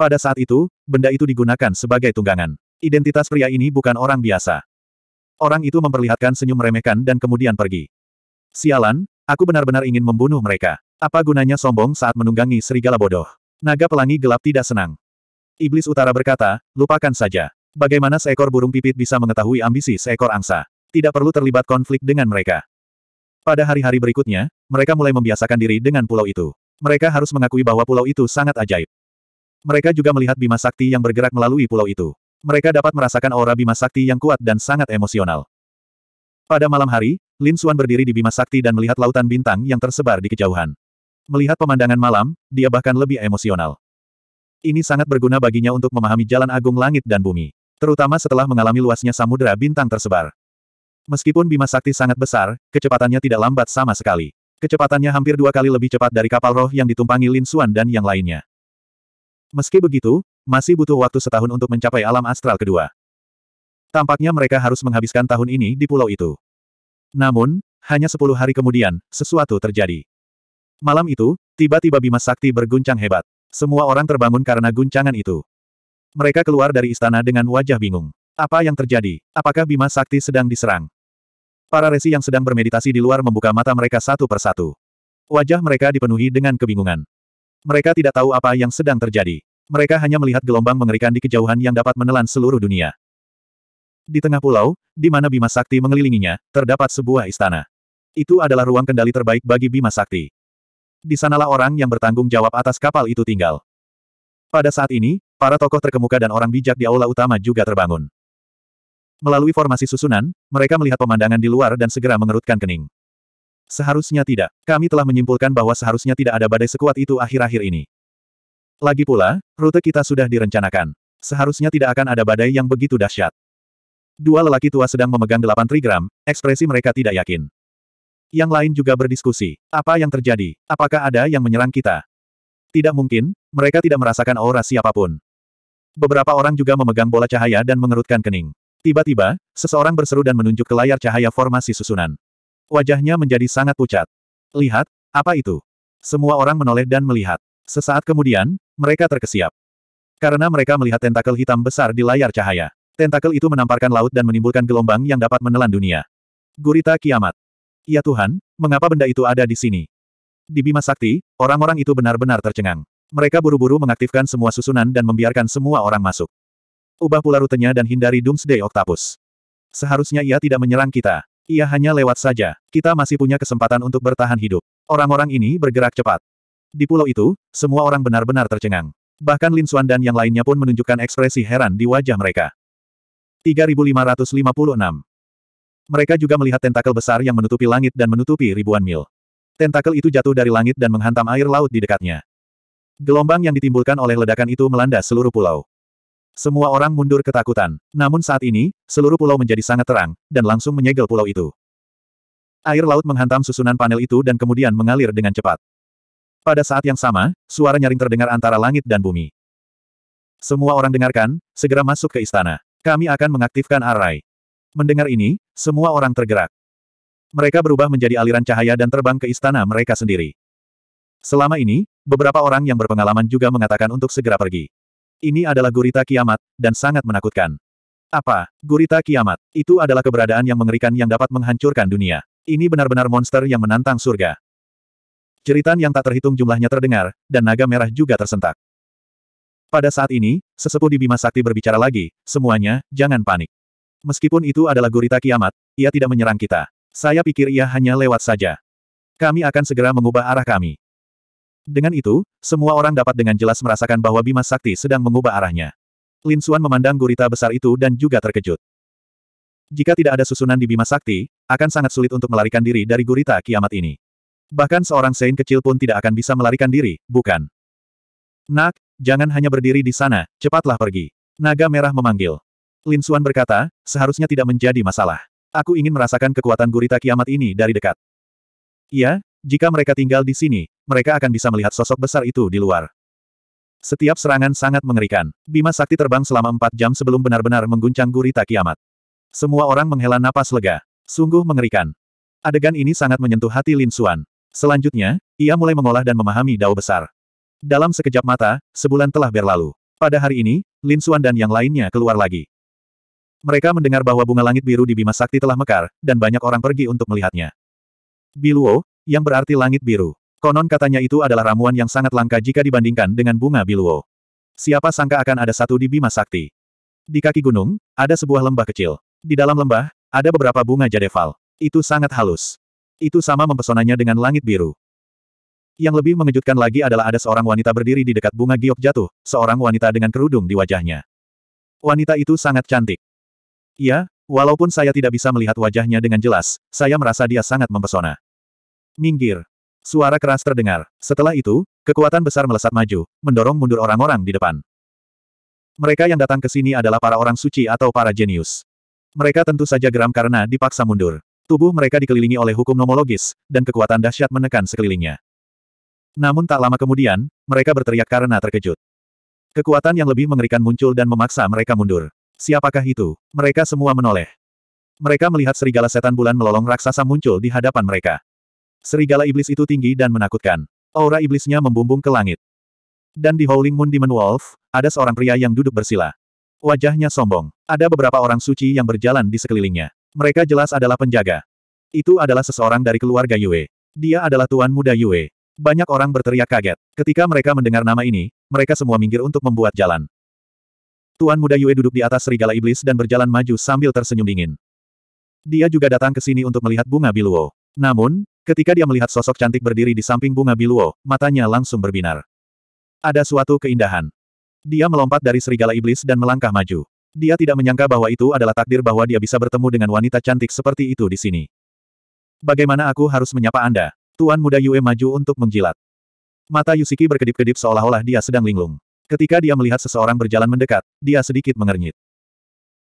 Pada saat itu, benda itu digunakan sebagai tunggangan. Identitas pria ini bukan orang biasa. Orang itu memperlihatkan senyum meremehkan dan kemudian pergi. Sialan, Aku benar-benar ingin membunuh mereka. Apa gunanya sombong saat menunggangi serigala bodoh? Naga pelangi gelap tidak senang. Iblis utara berkata, lupakan saja. Bagaimana seekor burung pipit bisa mengetahui ambisi seekor angsa? Tidak perlu terlibat konflik dengan mereka. Pada hari-hari berikutnya, mereka mulai membiasakan diri dengan pulau itu. Mereka harus mengakui bahwa pulau itu sangat ajaib. Mereka juga melihat Bima Sakti yang bergerak melalui pulau itu. Mereka dapat merasakan aura Bima Sakti yang kuat dan sangat emosional. Pada malam hari, Lin Xuan berdiri di Bima Sakti dan melihat lautan bintang yang tersebar di kejauhan. Melihat pemandangan malam, dia bahkan lebih emosional. Ini sangat berguna baginya untuk memahami jalan agung langit dan bumi. Terutama setelah mengalami luasnya samudera bintang tersebar. Meskipun Bima Sakti sangat besar, kecepatannya tidak lambat sama sekali. Kecepatannya hampir dua kali lebih cepat dari kapal roh yang ditumpangi Lin Xuan dan yang lainnya. Meski begitu, masih butuh waktu setahun untuk mencapai alam astral kedua. Tampaknya mereka harus menghabiskan tahun ini di pulau itu. Namun, hanya sepuluh hari kemudian, sesuatu terjadi. Malam itu, tiba-tiba Bima Sakti berguncang hebat. Semua orang terbangun karena guncangan itu. Mereka keluar dari istana dengan wajah bingung. Apa yang terjadi? Apakah Bima Sakti sedang diserang? Para resi yang sedang bermeditasi di luar membuka mata mereka satu persatu. Wajah mereka dipenuhi dengan kebingungan. Mereka tidak tahu apa yang sedang terjadi. Mereka hanya melihat gelombang mengerikan di kejauhan yang dapat menelan seluruh dunia. Di tengah pulau, di mana Bima Sakti mengelilinginya, terdapat sebuah istana. Itu adalah ruang kendali terbaik bagi Bima Sakti. Di sanalah orang yang bertanggung jawab atas kapal itu tinggal. Pada saat ini, para tokoh terkemuka dan orang bijak di aula utama juga terbangun. Melalui formasi susunan, mereka melihat pemandangan di luar dan segera mengerutkan kening. Seharusnya tidak. Kami telah menyimpulkan bahwa seharusnya tidak ada badai sekuat itu akhir-akhir ini. Lagi pula, rute kita sudah direncanakan. Seharusnya tidak akan ada badai yang begitu dahsyat. Dua lelaki tua sedang memegang delapan trigram, ekspresi mereka tidak yakin. Yang lain juga berdiskusi. Apa yang terjadi? Apakah ada yang menyerang kita? Tidak mungkin, mereka tidak merasakan aura siapapun. Beberapa orang juga memegang bola cahaya dan mengerutkan kening. Tiba-tiba, seseorang berseru dan menunjuk ke layar cahaya formasi susunan. Wajahnya menjadi sangat pucat. Lihat, apa itu? Semua orang menoleh dan melihat. Sesaat kemudian, mereka terkesiap. Karena mereka melihat tentakel hitam besar di layar cahaya. Tentakel itu menamparkan laut dan menimbulkan gelombang yang dapat menelan dunia. Gurita kiamat. Ya Tuhan, mengapa benda itu ada di sini? Di Bima Sakti, orang-orang itu benar-benar tercengang. Mereka buru-buru mengaktifkan semua susunan dan membiarkan semua orang masuk. Ubah pula rutenya dan hindari Doomsday Octopus. Seharusnya ia tidak menyerang kita. Ia hanya lewat saja. Kita masih punya kesempatan untuk bertahan hidup. Orang-orang ini bergerak cepat. Di pulau itu, semua orang benar-benar tercengang. Bahkan Lin Xuan dan yang lainnya pun menunjukkan ekspresi heran di wajah mereka. 3556. Mereka juga melihat tentakel besar yang menutupi langit dan menutupi ribuan mil. Tentakel itu jatuh dari langit dan menghantam air laut di dekatnya. Gelombang yang ditimbulkan oleh ledakan itu melanda seluruh pulau. Semua orang mundur ketakutan. Namun saat ini, seluruh pulau menjadi sangat terang, dan langsung menyegel pulau itu. Air laut menghantam susunan panel itu dan kemudian mengalir dengan cepat. Pada saat yang sama, suara nyaring terdengar antara langit dan bumi. Semua orang dengarkan, segera masuk ke istana. Kami akan mengaktifkan array. Mendengar ini, semua orang tergerak. Mereka berubah menjadi aliran cahaya dan terbang ke istana mereka sendiri. Selama ini, beberapa orang yang berpengalaman juga mengatakan untuk segera pergi. Ini adalah gurita kiamat, dan sangat menakutkan. Apa? Gurita kiamat. Itu adalah keberadaan yang mengerikan yang dapat menghancurkan dunia. Ini benar-benar monster yang menantang surga. Ceritan yang tak terhitung jumlahnya terdengar, dan naga merah juga tersentak. Pada saat ini, sesepuh di Bima Sakti berbicara lagi, semuanya, jangan panik. Meskipun itu adalah gurita kiamat, ia tidak menyerang kita. Saya pikir ia hanya lewat saja. Kami akan segera mengubah arah kami. Dengan itu, semua orang dapat dengan jelas merasakan bahwa Bima Sakti sedang mengubah arahnya. Lin Xuan memandang gurita besar itu dan juga terkejut. Jika tidak ada susunan di Bima Sakti, akan sangat sulit untuk melarikan diri dari gurita kiamat ini. Bahkan seorang Sein kecil pun tidak akan bisa melarikan diri, bukan? Nak, Jangan hanya berdiri di sana, cepatlah pergi. Naga merah memanggil. Lin Xuan berkata, seharusnya tidak menjadi masalah. Aku ingin merasakan kekuatan gurita kiamat ini dari dekat. Iya, jika mereka tinggal di sini, mereka akan bisa melihat sosok besar itu di luar. Setiap serangan sangat mengerikan. Bima Sakti terbang selama empat jam sebelum benar-benar mengguncang gurita kiamat. Semua orang menghela napas lega. Sungguh mengerikan. Adegan ini sangat menyentuh hati Lin Xuan. Selanjutnya, ia mulai mengolah dan memahami dao besar. Dalam sekejap mata, sebulan telah berlalu. Pada hari ini, Lin Xuan dan yang lainnya keluar lagi. Mereka mendengar bahwa bunga langit biru di Bima Sakti telah mekar, dan banyak orang pergi untuk melihatnya. Biluo, yang berarti langit biru. Konon katanya itu adalah ramuan yang sangat langka jika dibandingkan dengan bunga biluo. Siapa sangka akan ada satu di Bima Sakti. Di kaki gunung, ada sebuah lembah kecil. Di dalam lembah, ada beberapa bunga jadeval. Itu sangat halus. Itu sama mempesonanya dengan langit biru. Yang lebih mengejutkan lagi adalah ada seorang wanita berdiri di dekat bunga giok jatuh, seorang wanita dengan kerudung di wajahnya. Wanita itu sangat cantik. Ya, walaupun saya tidak bisa melihat wajahnya dengan jelas, saya merasa dia sangat mempesona. Minggir. Suara keras terdengar. Setelah itu, kekuatan besar melesat maju, mendorong mundur orang-orang di depan. Mereka yang datang ke sini adalah para orang suci atau para jenius. Mereka tentu saja geram karena dipaksa mundur. Tubuh mereka dikelilingi oleh hukum nomologis, dan kekuatan dahsyat menekan sekelilingnya. Namun tak lama kemudian, mereka berteriak karena terkejut. Kekuatan yang lebih mengerikan muncul dan memaksa mereka mundur. Siapakah itu? Mereka semua menoleh. Mereka melihat serigala setan bulan melolong raksasa muncul di hadapan mereka. Serigala iblis itu tinggi dan menakutkan. Aura iblisnya membumbung ke langit. Dan di Howling Moon Demon Wolf, ada seorang pria yang duduk bersila. Wajahnya sombong. Ada beberapa orang suci yang berjalan di sekelilingnya. Mereka jelas adalah penjaga. Itu adalah seseorang dari keluarga Yue. Dia adalah tuan muda Yue. Banyak orang berteriak kaget. Ketika mereka mendengar nama ini, mereka semua minggir untuk membuat jalan. Tuan muda Yue duduk di atas serigala iblis dan berjalan maju sambil tersenyum dingin. Dia juga datang ke sini untuk melihat bunga biluo. Namun, ketika dia melihat sosok cantik berdiri di samping bunga biluo, matanya langsung berbinar. Ada suatu keindahan. Dia melompat dari serigala iblis dan melangkah maju. Dia tidak menyangka bahwa itu adalah takdir bahwa dia bisa bertemu dengan wanita cantik seperti itu di sini. Bagaimana aku harus menyapa Anda? Tuan muda Yue maju untuk menjilat. Mata Yusiki berkedip-kedip seolah-olah dia sedang linglung. Ketika dia melihat seseorang berjalan mendekat, dia sedikit mengernyit.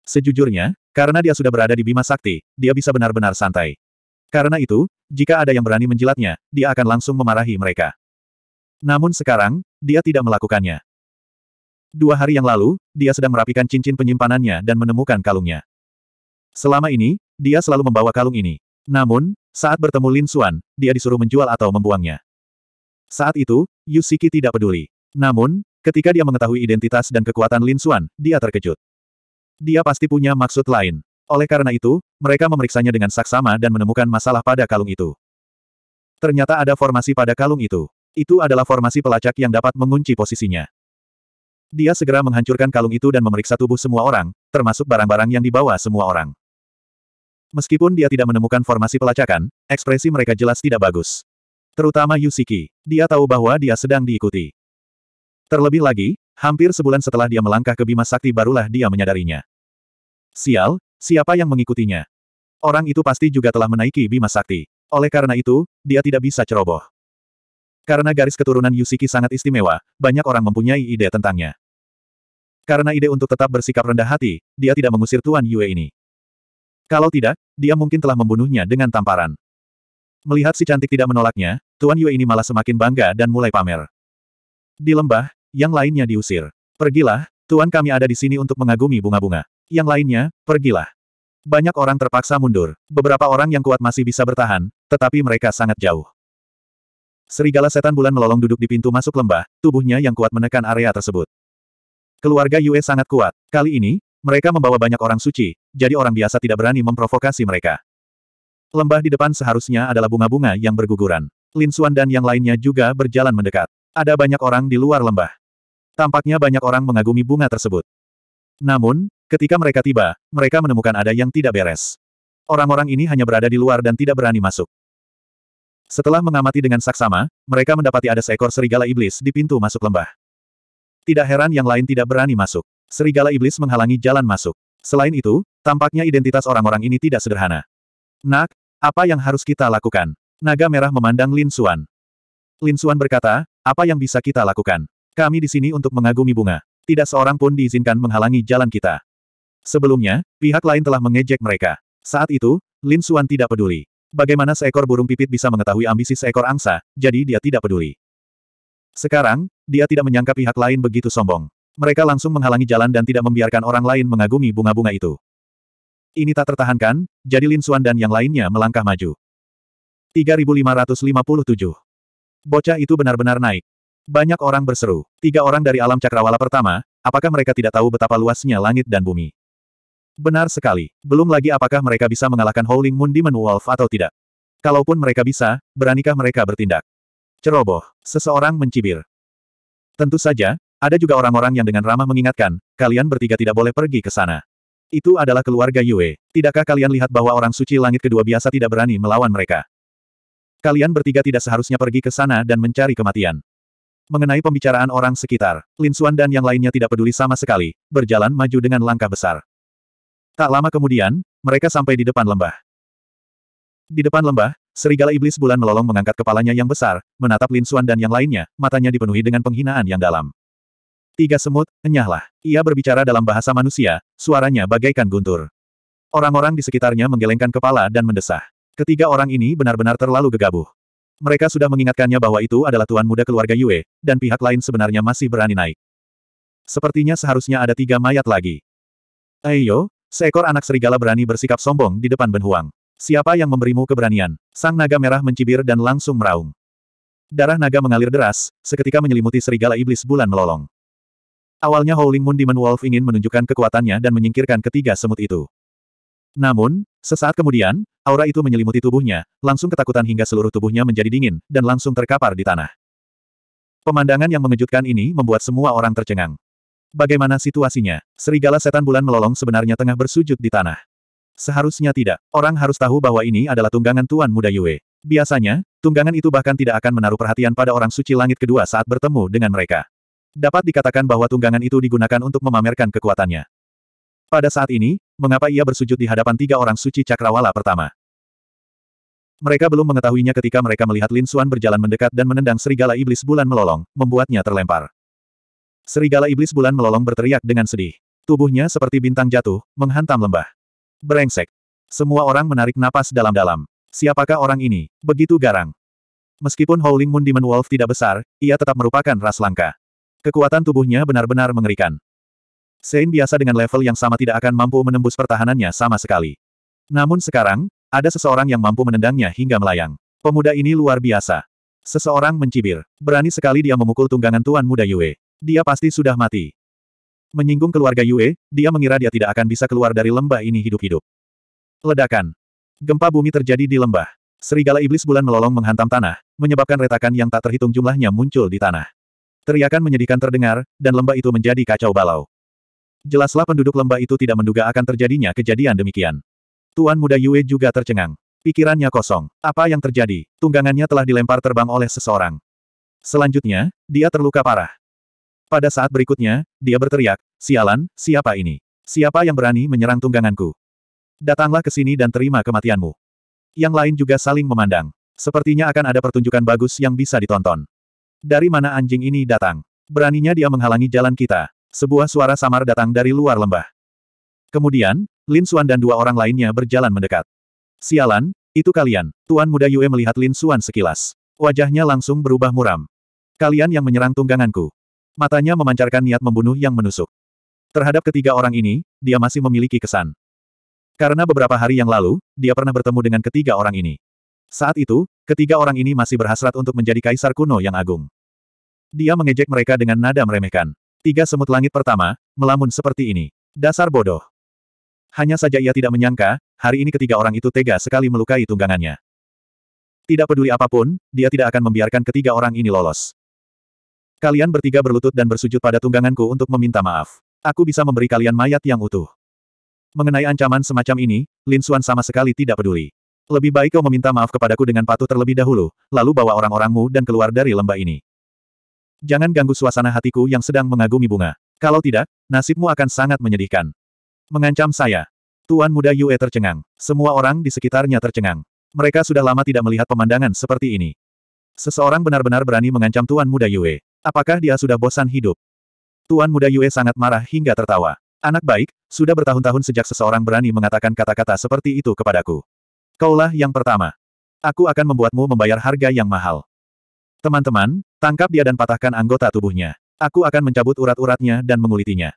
Sejujurnya, karena dia sudah berada di Bima Sakti, dia bisa benar-benar santai. Karena itu, jika ada yang berani menjilatnya, dia akan langsung memarahi mereka. Namun sekarang, dia tidak melakukannya. Dua hari yang lalu, dia sedang merapikan cincin penyimpanannya dan menemukan kalungnya. Selama ini, dia selalu membawa kalung ini. Namun, saat bertemu Lin Xuan, dia disuruh menjual atau membuangnya. Saat itu, Yusiki tidak peduli. Namun, ketika dia mengetahui identitas dan kekuatan Lin Xuan, dia terkejut. Dia pasti punya maksud lain. Oleh karena itu, mereka memeriksanya dengan saksama dan menemukan masalah pada kalung itu. Ternyata ada formasi pada kalung itu. Itu adalah formasi pelacak yang dapat mengunci posisinya. Dia segera menghancurkan kalung itu dan memeriksa tubuh semua orang, termasuk barang-barang yang dibawa semua orang. Meskipun dia tidak menemukan formasi pelacakan, ekspresi mereka jelas tidak bagus. Terutama Yusiki. Dia tahu bahwa dia sedang diikuti. Terlebih lagi, hampir sebulan setelah dia melangkah ke Bima Sakti barulah dia menyadarinya. Sial, siapa yang mengikutinya? Orang itu pasti juga telah menaiki Bima Sakti. Oleh karena itu, dia tidak bisa ceroboh. Karena garis keturunan Yusiki sangat istimewa, banyak orang mempunyai ide tentangnya. Karena ide untuk tetap bersikap rendah hati, dia tidak mengusir Tuan Yue ini. Kalau tidak, dia mungkin telah membunuhnya dengan tamparan. Melihat si cantik tidak menolaknya, Tuan Yue ini malah semakin bangga dan mulai pamer. Di lembah, yang lainnya diusir. Pergilah, Tuan kami ada di sini untuk mengagumi bunga-bunga. Yang lainnya, pergilah. Banyak orang terpaksa mundur. Beberapa orang yang kuat masih bisa bertahan, tetapi mereka sangat jauh. Serigala setan bulan melolong duduk di pintu masuk lembah, tubuhnya yang kuat menekan area tersebut. Keluarga Yue sangat kuat. Kali ini, mereka membawa banyak orang suci, jadi orang biasa tidak berani memprovokasi mereka. Lembah di depan seharusnya adalah bunga-bunga yang berguguran. Lin Suan dan yang lainnya juga berjalan mendekat. Ada banyak orang di luar lembah. Tampaknya banyak orang mengagumi bunga tersebut. Namun, ketika mereka tiba, mereka menemukan ada yang tidak beres. Orang-orang ini hanya berada di luar dan tidak berani masuk. Setelah mengamati dengan saksama, mereka mendapati ada seekor serigala iblis di pintu masuk lembah. Tidak heran yang lain tidak berani masuk. Serigala iblis menghalangi jalan masuk. Selain itu, tampaknya identitas orang-orang ini tidak sederhana. Nak, apa yang harus kita lakukan? Naga merah memandang Lin Xuan. Lin Xuan berkata, apa yang bisa kita lakukan? Kami di sini untuk mengagumi bunga. Tidak seorang pun diizinkan menghalangi jalan kita. Sebelumnya, pihak lain telah mengejek mereka. Saat itu, Lin Xuan tidak peduli. Bagaimana seekor burung pipit bisa mengetahui ambisi seekor angsa, jadi dia tidak peduli. Sekarang, dia tidak menyangka pihak lain begitu sombong mereka langsung menghalangi jalan dan tidak membiarkan orang lain mengagumi bunga-bunga itu. Ini tak tertahankan, jadi Lin Suan dan yang lainnya melangkah maju. 3557. Bocah itu benar-benar naik. Banyak orang berseru. Tiga orang dari alam cakrawala pertama, apakah mereka tidak tahu betapa luasnya langit dan bumi? Benar sekali. Belum lagi apakah mereka bisa mengalahkan Howling Moon Demon Wolf atau tidak. Kalaupun mereka bisa, beranikah mereka bertindak? Ceroboh. Seseorang mencibir. Tentu saja, ada juga orang-orang yang dengan ramah mengingatkan, kalian bertiga tidak boleh pergi ke sana. Itu adalah keluarga Yue. Tidakkah kalian lihat bahwa orang suci langit kedua biasa tidak berani melawan mereka? Kalian bertiga tidak seharusnya pergi ke sana dan mencari kematian. Mengenai pembicaraan orang sekitar, Lin Xuan dan yang lainnya tidak peduli sama sekali, berjalan maju dengan langkah besar. Tak lama kemudian, mereka sampai di depan lembah. Di depan lembah, serigala iblis bulan melolong mengangkat kepalanya yang besar, menatap Lin Xuan dan yang lainnya, matanya dipenuhi dengan penghinaan yang dalam. Tiga semut, enyahlah. Ia berbicara dalam bahasa manusia, suaranya bagaikan guntur. Orang-orang di sekitarnya menggelengkan kepala dan mendesah. Ketiga orang ini benar-benar terlalu gegabah. Mereka sudah mengingatkannya bahwa itu adalah tuan muda keluarga Yue, dan pihak lain sebenarnya masih berani naik. Sepertinya seharusnya ada tiga mayat lagi. Ayo, seekor anak serigala berani bersikap sombong di depan Benhuang. Siapa yang memberimu keberanian? Sang naga merah mencibir dan langsung meraung. Darah naga mengalir deras, seketika menyelimuti serigala iblis bulan melolong. Awalnya Howling Moon Demon Wolf ingin menunjukkan kekuatannya dan menyingkirkan ketiga semut itu. Namun, sesaat kemudian, aura itu menyelimuti tubuhnya, langsung ketakutan hingga seluruh tubuhnya menjadi dingin, dan langsung terkapar di tanah. Pemandangan yang mengejutkan ini membuat semua orang tercengang. Bagaimana situasinya? Serigala setan bulan melolong sebenarnya tengah bersujud di tanah. Seharusnya tidak. Orang harus tahu bahwa ini adalah tunggangan Tuan Muda Yue. Biasanya, tunggangan itu bahkan tidak akan menaruh perhatian pada orang suci langit kedua saat bertemu dengan mereka. Dapat dikatakan bahwa tunggangan itu digunakan untuk memamerkan kekuatannya. Pada saat ini, mengapa ia bersujud di hadapan tiga orang suci cakrawala pertama? Mereka belum mengetahuinya ketika mereka melihat Lin Xuan berjalan mendekat dan menendang serigala iblis bulan melolong, membuatnya terlempar. Serigala iblis bulan melolong berteriak dengan sedih. Tubuhnya seperti bintang jatuh, menghantam lembah. Berengsek. Semua orang menarik napas dalam-dalam. Siapakah orang ini? Begitu garang. Meskipun Howling Moon Demon Wolf tidak besar, ia tetap merupakan ras langka. Kekuatan tubuhnya benar-benar mengerikan. Sein biasa dengan level yang sama tidak akan mampu menembus pertahanannya sama sekali. Namun sekarang, ada seseorang yang mampu menendangnya hingga melayang. Pemuda ini luar biasa. Seseorang mencibir. Berani sekali dia memukul tunggangan tuan muda Yue. Dia pasti sudah mati. Menyinggung keluarga Yue, dia mengira dia tidak akan bisa keluar dari lembah ini hidup-hidup. Ledakan. Gempa bumi terjadi di lembah. Serigala iblis bulan melolong menghantam tanah, menyebabkan retakan yang tak terhitung jumlahnya muncul di tanah. Teriakan menyedihkan terdengar, dan lembah itu menjadi kacau balau. Jelaslah penduduk lembah itu tidak menduga akan terjadinya kejadian demikian. Tuan muda Yue juga tercengang. Pikirannya kosong. Apa yang terjadi? Tunggangannya telah dilempar terbang oleh seseorang. Selanjutnya, dia terluka parah. Pada saat berikutnya, dia berteriak, Sialan, siapa ini? Siapa yang berani menyerang tungganganku? Datanglah ke sini dan terima kematianmu. Yang lain juga saling memandang. Sepertinya akan ada pertunjukan bagus yang bisa ditonton. Dari mana anjing ini datang? Beraninya dia menghalangi jalan kita. Sebuah suara samar datang dari luar lembah. Kemudian, Lin Xuan dan dua orang lainnya berjalan mendekat. Sialan, itu kalian. Tuan muda Yue melihat Lin Xuan sekilas. Wajahnya langsung berubah muram. Kalian yang menyerang tungganganku. Matanya memancarkan niat membunuh yang menusuk. Terhadap ketiga orang ini, dia masih memiliki kesan. Karena beberapa hari yang lalu, dia pernah bertemu dengan ketiga orang ini. Saat itu, ketiga orang ini masih berhasrat untuk menjadi kaisar kuno yang agung. Dia mengejek mereka dengan nada meremehkan. Tiga semut langit pertama, melamun seperti ini. Dasar bodoh. Hanya saja ia tidak menyangka, hari ini ketiga orang itu tega sekali melukai tunggangannya. Tidak peduli apapun, dia tidak akan membiarkan ketiga orang ini lolos. Kalian bertiga berlutut dan bersujud pada tungganganku untuk meminta maaf. Aku bisa memberi kalian mayat yang utuh. Mengenai ancaman semacam ini, Lin Xuan sama sekali tidak peduli. Lebih baik kau meminta maaf kepadaku dengan patuh terlebih dahulu, lalu bawa orang-orangmu dan keluar dari lembah ini. Jangan ganggu suasana hatiku yang sedang mengagumi bunga. Kalau tidak, nasibmu akan sangat menyedihkan. Mengancam saya. Tuan muda Yue tercengang. Semua orang di sekitarnya tercengang. Mereka sudah lama tidak melihat pemandangan seperti ini. Seseorang benar-benar berani mengancam Tuan muda Yue. Apakah dia sudah bosan hidup? Tuan muda Yue sangat marah hingga tertawa. Anak baik, sudah bertahun-tahun sejak seseorang berani mengatakan kata-kata seperti itu kepadaku. Kaulah yang pertama. Aku akan membuatmu membayar harga yang mahal. Teman-teman, tangkap dia dan patahkan anggota tubuhnya. Aku akan mencabut urat-uratnya dan mengulitinya.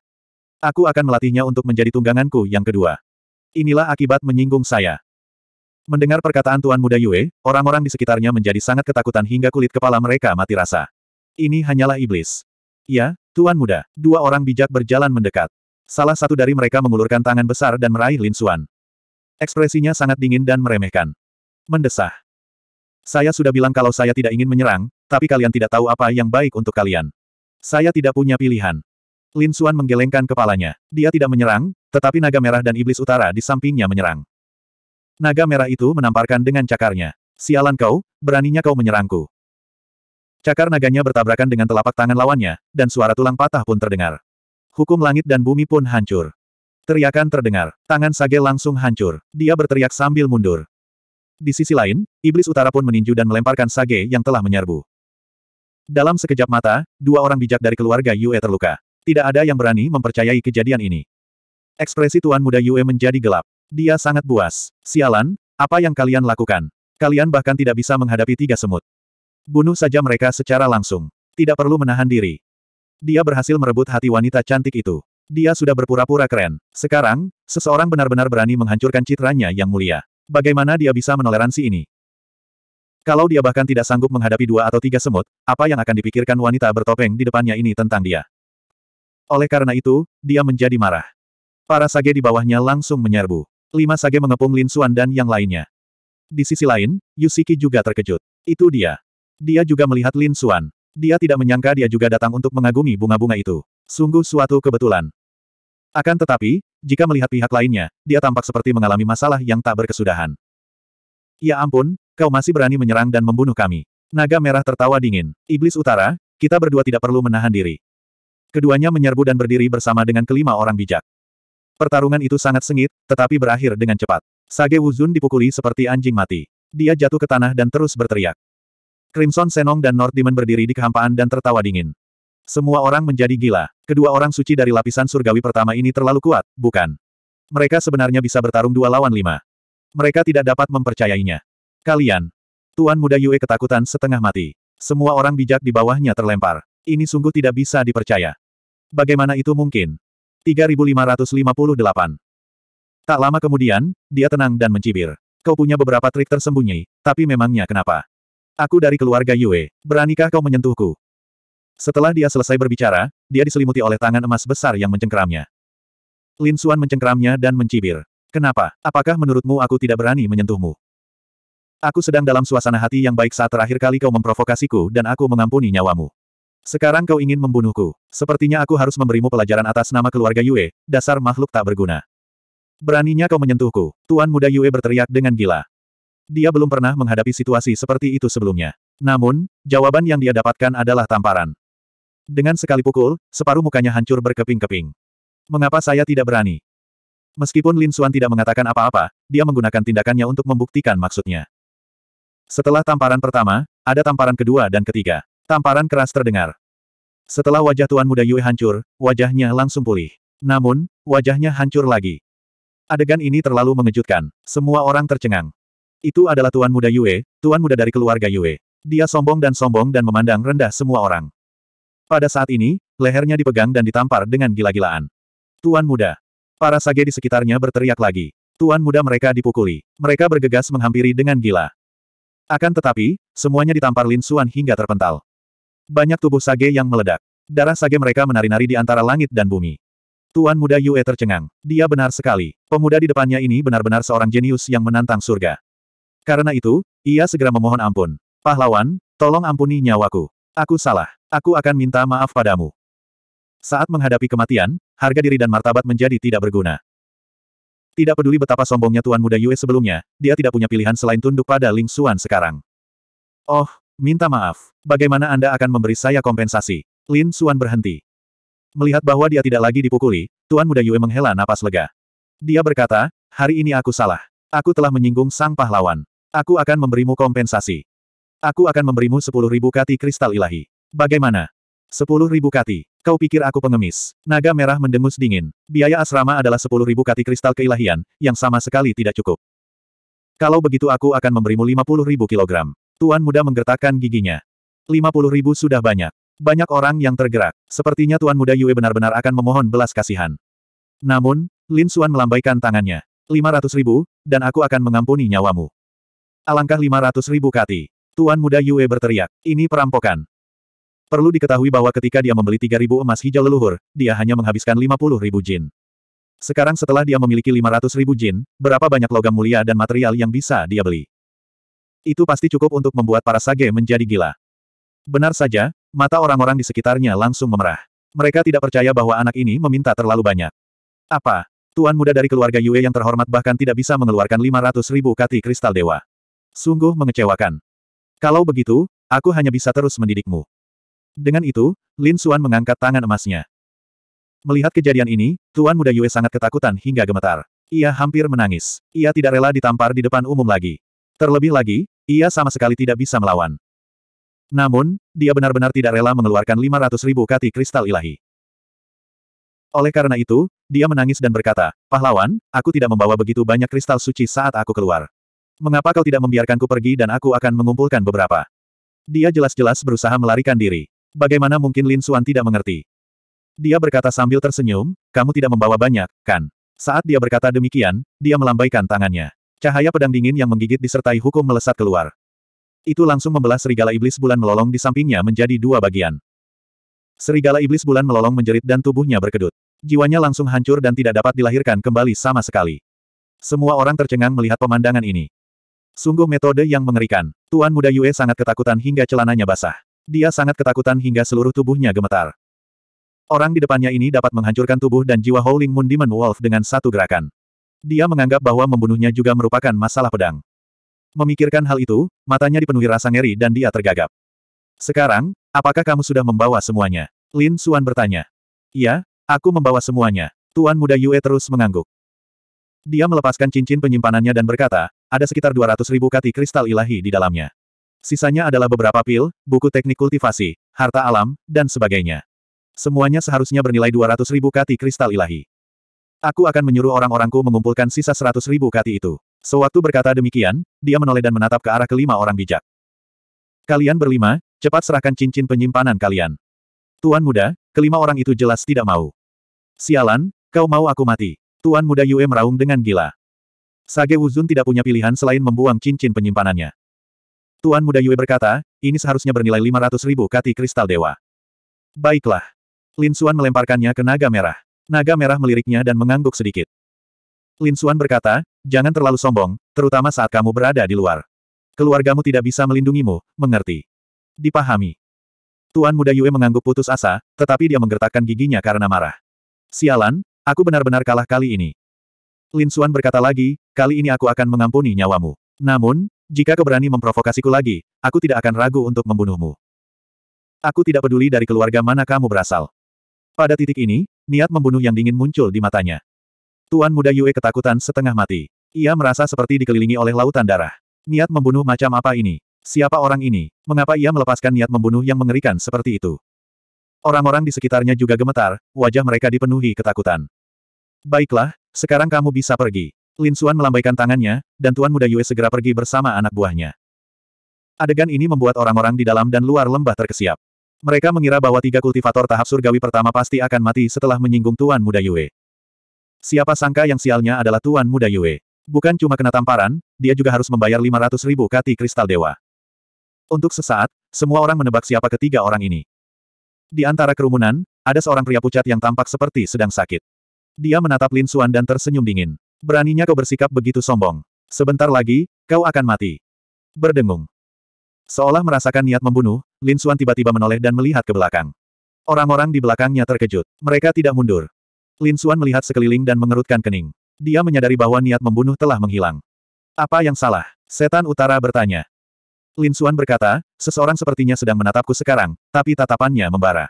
Aku akan melatihnya untuk menjadi tungganganku yang kedua. Inilah akibat menyinggung saya. Mendengar perkataan Tuan Muda Yue, orang-orang di sekitarnya menjadi sangat ketakutan hingga kulit kepala mereka mati rasa. Ini hanyalah iblis. Ya, Tuan Muda, dua orang bijak berjalan mendekat. Salah satu dari mereka mengulurkan tangan besar dan meraih Lin Suan. Ekspresinya sangat dingin dan meremehkan. Mendesah. Saya sudah bilang kalau saya tidak ingin menyerang, tapi kalian tidak tahu apa yang baik untuk kalian. Saya tidak punya pilihan. Lin Xuan menggelengkan kepalanya. Dia tidak menyerang, tetapi naga merah dan iblis utara di sampingnya menyerang. Naga merah itu menamparkan dengan cakarnya. Sialan kau, beraninya kau menyerangku. Cakar naganya bertabrakan dengan telapak tangan lawannya, dan suara tulang patah pun terdengar. Hukum langit dan bumi pun hancur. Teriakan terdengar. Tangan Sage langsung hancur. Dia berteriak sambil mundur. Di sisi lain, Iblis Utara pun meninju dan melemparkan Sage yang telah menyerbu. Dalam sekejap mata, dua orang bijak dari keluarga Yue terluka. Tidak ada yang berani mempercayai kejadian ini. Ekspresi Tuan Muda Yue menjadi gelap. Dia sangat buas. Sialan, apa yang kalian lakukan? Kalian bahkan tidak bisa menghadapi tiga semut. Bunuh saja mereka secara langsung. Tidak perlu menahan diri. Dia berhasil merebut hati wanita cantik itu. Dia sudah berpura-pura keren. Sekarang, seseorang benar-benar berani menghancurkan citranya yang mulia. Bagaimana dia bisa menoleransi ini? Kalau dia bahkan tidak sanggup menghadapi dua atau tiga semut, apa yang akan dipikirkan wanita bertopeng di depannya ini tentang dia? Oleh karena itu, dia menjadi marah. Para sage di bawahnya langsung menyerbu. Lima sage mengepung Lin Xuan dan yang lainnya. Di sisi lain, Yusiki juga terkejut. Itu dia. Dia juga melihat Lin Xuan. Dia tidak menyangka dia juga datang untuk mengagumi bunga-bunga itu. Sungguh suatu kebetulan. Akan tetapi, jika melihat pihak lainnya, dia tampak seperti mengalami masalah yang tak berkesudahan. Ya ampun, kau masih berani menyerang dan membunuh kami. Naga merah tertawa dingin. Iblis utara, kita berdua tidak perlu menahan diri. Keduanya menyerbu dan berdiri bersama dengan kelima orang bijak. Pertarungan itu sangat sengit, tetapi berakhir dengan cepat. Sage Wuzun dipukuli seperti anjing mati. Dia jatuh ke tanah dan terus berteriak. Crimson Senong dan North Demon berdiri di kehampaan dan tertawa dingin. Semua orang menjadi gila. Kedua orang suci dari lapisan surgawi pertama ini terlalu kuat, bukan? Mereka sebenarnya bisa bertarung dua lawan lima. Mereka tidak dapat mempercayainya. Kalian. Tuan muda Yue ketakutan setengah mati. Semua orang bijak di bawahnya terlempar. Ini sungguh tidak bisa dipercaya. Bagaimana itu mungkin? 3558. Tak lama kemudian, dia tenang dan mencibir. Kau punya beberapa trik tersembunyi, tapi memangnya kenapa? Aku dari keluarga Yue, beranikah kau menyentuhku? Setelah dia selesai berbicara, dia diselimuti oleh tangan emas besar yang mencengkeramnya. Lin Xuan mencengkeramnya dan mencibir. Kenapa? Apakah menurutmu aku tidak berani menyentuhmu? Aku sedang dalam suasana hati yang baik saat terakhir kali kau memprovokasiku dan aku mengampuni nyawamu. Sekarang kau ingin membunuhku. Sepertinya aku harus memberimu pelajaran atas nama keluarga Yue, dasar makhluk tak berguna. Beraninya kau menyentuhku. Tuan muda Yue berteriak dengan gila. Dia belum pernah menghadapi situasi seperti itu sebelumnya. Namun, jawaban yang dia dapatkan adalah tamparan. Dengan sekali pukul, separuh mukanya hancur berkeping-keping. Mengapa saya tidak berani? Meskipun Lin Xuan tidak mengatakan apa-apa, dia menggunakan tindakannya untuk membuktikan maksudnya. Setelah tamparan pertama, ada tamparan kedua dan ketiga. Tamparan keras terdengar. Setelah wajah Tuan Muda Yue hancur, wajahnya langsung pulih. Namun, wajahnya hancur lagi. Adegan ini terlalu mengejutkan. Semua orang tercengang. Itu adalah Tuan Muda Yue, Tuan Muda dari keluarga Yue. Dia sombong dan sombong dan memandang rendah semua orang. Pada saat ini, lehernya dipegang dan ditampar dengan gila-gilaan. Tuan muda. Para sage di sekitarnya berteriak lagi. Tuan muda mereka dipukuli. Mereka bergegas menghampiri dengan gila. Akan tetapi, semuanya ditampar Lin Xuan hingga terpental. Banyak tubuh sage yang meledak. Darah sage mereka menari-nari di antara langit dan bumi. Tuan muda Yue tercengang. Dia benar sekali. Pemuda di depannya ini benar-benar seorang jenius yang menantang surga. Karena itu, ia segera memohon ampun. Pahlawan, tolong ampuni nyawaku. Aku salah. Aku akan minta maaf padamu. Saat menghadapi kematian, harga diri dan martabat menjadi tidak berguna. Tidak peduli betapa sombongnya Tuan Muda Yue sebelumnya, dia tidak punya pilihan selain tunduk pada Ling Xuan sekarang. Oh, minta maaf. Bagaimana Anda akan memberi saya kompensasi? Lin Xuan berhenti. Melihat bahwa dia tidak lagi dipukuli, Tuan Muda Yue menghela napas lega. Dia berkata, hari ini aku salah. Aku telah menyinggung sang pahlawan. Aku akan memberimu kompensasi. Aku akan memberimu sepuluh ribu kati kristal ilahi. Bagaimana? Sepuluh ribu kati. Kau pikir aku pengemis? Naga merah mendengus dingin. Biaya asrama adalah sepuluh ribu kati kristal keilahian, yang sama sekali tidak cukup. Kalau begitu aku akan memberimu lima puluh ribu kilogram. Tuan muda menggertakkan giginya. Lima puluh ribu sudah banyak. Banyak orang yang tergerak. Sepertinya Tuan muda Yue benar-benar akan memohon belas kasihan. Namun, Lin Xuan melambaikan tangannya. Lima ratus ribu, dan aku akan mengampuni nyawamu. Alangkah lima ratus ribu kati. Tuan muda Yue berteriak, ini perampokan. Perlu diketahui bahwa ketika dia membeli 3.000 emas hijau leluhur, dia hanya menghabiskan 50.000 jin. Sekarang setelah dia memiliki 500.000 jin, berapa banyak logam mulia dan material yang bisa dia beli? Itu pasti cukup untuk membuat para sage menjadi gila. Benar saja, mata orang-orang di sekitarnya langsung memerah. Mereka tidak percaya bahwa anak ini meminta terlalu banyak. Apa? Tuan muda dari keluarga Yue yang terhormat bahkan tidak bisa mengeluarkan 500 ribu kati kristal dewa. Sungguh mengecewakan. Kalau begitu, aku hanya bisa terus mendidikmu. Dengan itu, Lin Xuan mengangkat tangan emasnya. Melihat kejadian ini, Tuan Muda Yue sangat ketakutan hingga gemetar. Ia hampir menangis. Ia tidak rela ditampar di depan umum lagi. Terlebih lagi, ia sama sekali tidak bisa melawan. Namun, dia benar-benar tidak rela mengeluarkan 500 ribu kati kristal ilahi. Oleh karena itu, dia menangis dan berkata, Pahlawan, aku tidak membawa begitu banyak kristal suci saat aku keluar. Mengapa kau tidak membiarkanku pergi dan aku akan mengumpulkan beberapa? Dia jelas-jelas berusaha melarikan diri. Bagaimana mungkin Lin Xuan tidak mengerti? Dia berkata sambil tersenyum, kamu tidak membawa banyak, kan? Saat dia berkata demikian, dia melambaikan tangannya. Cahaya pedang dingin yang menggigit disertai hukum melesat keluar. Itu langsung membelah serigala iblis bulan melolong di sampingnya menjadi dua bagian. Serigala iblis bulan melolong menjerit dan tubuhnya berkedut. Jiwanya langsung hancur dan tidak dapat dilahirkan kembali sama sekali. Semua orang tercengang melihat pemandangan ini. Sungguh metode yang mengerikan. Tuan muda Yue sangat ketakutan hingga celananya basah. Dia sangat ketakutan hingga seluruh tubuhnya gemetar. Orang di depannya ini dapat menghancurkan tubuh dan jiwa Howling Moon Demon Wolf dengan satu gerakan. Dia menganggap bahwa membunuhnya juga merupakan masalah pedang. Memikirkan hal itu, matanya dipenuhi rasa ngeri dan dia tergagap. Sekarang, apakah kamu sudah membawa semuanya? Lin Suan bertanya. Iya, aku membawa semuanya. Tuan muda Yue terus mengangguk. Dia melepaskan cincin penyimpanannya dan berkata, ada sekitar 200 ribu kati kristal ilahi di dalamnya. Sisanya adalah beberapa pil, buku teknik kultivasi, harta alam, dan sebagainya. Semuanya seharusnya bernilai 200 ribu kati kristal ilahi. Aku akan menyuruh orang-orangku mengumpulkan sisa 100 ribu kati itu. Sewaktu berkata demikian, dia menoleh dan menatap ke arah kelima orang bijak. Kalian berlima, cepat serahkan cincin penyimpanan kalian. Tuan muda, kelima orang itu jelas tidak mau. Sialan, kau mau aku mati. Tuan muda Yue meraung dengan gila. Sage Wuzun tidak punya pilihan selain membuang cincin penyimpanannya. Tuan Muda Yue berkata, ini seharusnya bernilai 500 ribu kati kristal dewa. Baiklah. Lin Xuan melemparkannya ke naga merah. Naga merah meliriknya dan mengangguk sedikit. Lin Xuan berkata, jangan terlalu sombong, terutama saat kamu berada di luar. Keluargamu tidak bisa melindungimu, mengerti. Dipahami. Tuan Muda Yue mengangguk putus asa, tetapi dia menggertakkan giginya karena marah. Sialan, aku benar-benar kalah kali ini. Lin Suan berkata lagi, kali ini aku akan mengampuni nyawamu. Namun, jika kau berani memprovokasiku lagi, aku tidak akan ragu untuk membunuhmu. Aku tidak peduli dari keluarga mana kamu berasal. Pada titik ini, niat membunuh yang dingin muncul di matanya. Tuan muda Yue ketakutan setengah mati. Ia merasa seperti dikelilingi oleh lautan darah. Niat membunuh macam apa ini? Siapa orang ini? Mengapa ia melepaskan niat membunuh yang mengerikan seperti itu? Orang-orang di sekitarnya juga gemetar, wajah mereka dipenuhi ketakutan. Baiklah, sekarang kamu bisa pergi. Lin Suan melambaikan tangannya, dan Tuan Muda Yue segera pergi bersama anak buahnya. Adegan ini membuat orang-orang di dalam dan luar lembah terkesiap. Mereka mengira bahwa tiga kultivator tahap surgawi pertama pasti akan mati setelah menyinggung Tuan Muda Yue. Siapa sangka yang sialnya adalah Tuan Muda Yue. Bukan cuma kena tamparan, dia juga harus membayar 500 ribu kati kristal dewa. Untuk sesaat, semua orang menebak siapa ketiga orang ini. Di antara kerumunan, ada seorang pria pucat yang tampak seperti sedang sakit. Dia menatap Lin Suan dan tersenyum dingin. Beraninya kau bersikap begitu sombong. Sebentar lagi, kau akan mati. Berdengung. Seolah merasakan niat membunuh, Lin Suan tiba-tiba menoleh dan melihat ke belakang. Orang-orang di belakangnya terkejut. Mereka tidak mundur. Lin Suan melihat sekeliling dan mengerutkan kening. Dia menyadari bahwa niat membunuh telah menghilang. Apa yang salah? Setan Utara bertanya. Lin Suan berkata, seseorang sepertinya sedang menatapku sekarang, tapi tatapannya membara.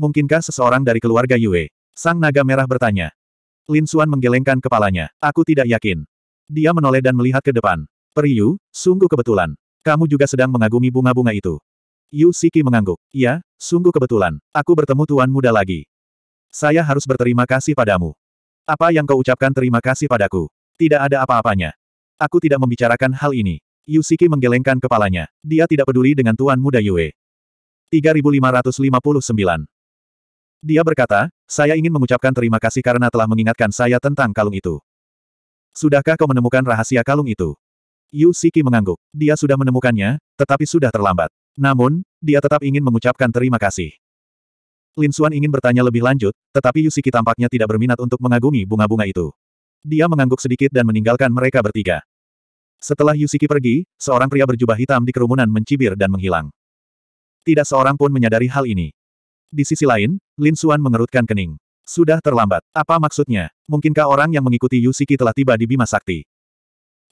Mungkinkah seseorang dari keluarga Yue? Sang naga merah bertanya. Lin Suan menggelengkan kepalanya. Aku tidak yakin. Dia menoleh dan melihat ke depan. Periyu, sungguh kebetulan. Kamu juga sedang mengagumi bunga-bunga itu. Yu Siki mengangguk. Ya, sungguh kebetulan. Aku bertemu tuan muda lagi. Saya harus berterima kasih padamu. Apa yang kau ucapkan terima kasih padaku? Tidak ada apa-apanya. Aku tidak membicarakan hal ini. Yusiki menggelengkan kepalanya. Dia tidak peduli dengan Tuan Muda Yue. 3559 dia berkata, saya ingin mengucapkan terima kasih karena telah mengingatkan saya tentang kalung itu. Sudahkah kau menemukan rahasia kalung itu? Yu Siki mengangguk. Dia sudah menemukannya, tetapi sudah terlambat. Namun, dia tetap ingin mengucapkan terima kasih. Lin Suan ingin bertanya lebih lanjut, tetapi Yu Siki tampaknya tidak berminat untuk mengagumi bunga-bunga itu. Dia mengangguk sedikit dan meninggalkan mereka bertiga. Setelah Yu Siki pergi, seorang pria berjubah hitam di kerumunan mencibir dan menghilang. Tidak seorang pun menyadari hal ini. Di sisi lain, Lin Suan mengerutkan kening. Sudah terlambat. Apa maksudnya? Mungkinkah orang yang mengikuti Yusiki telah tiba di Bima Sakti?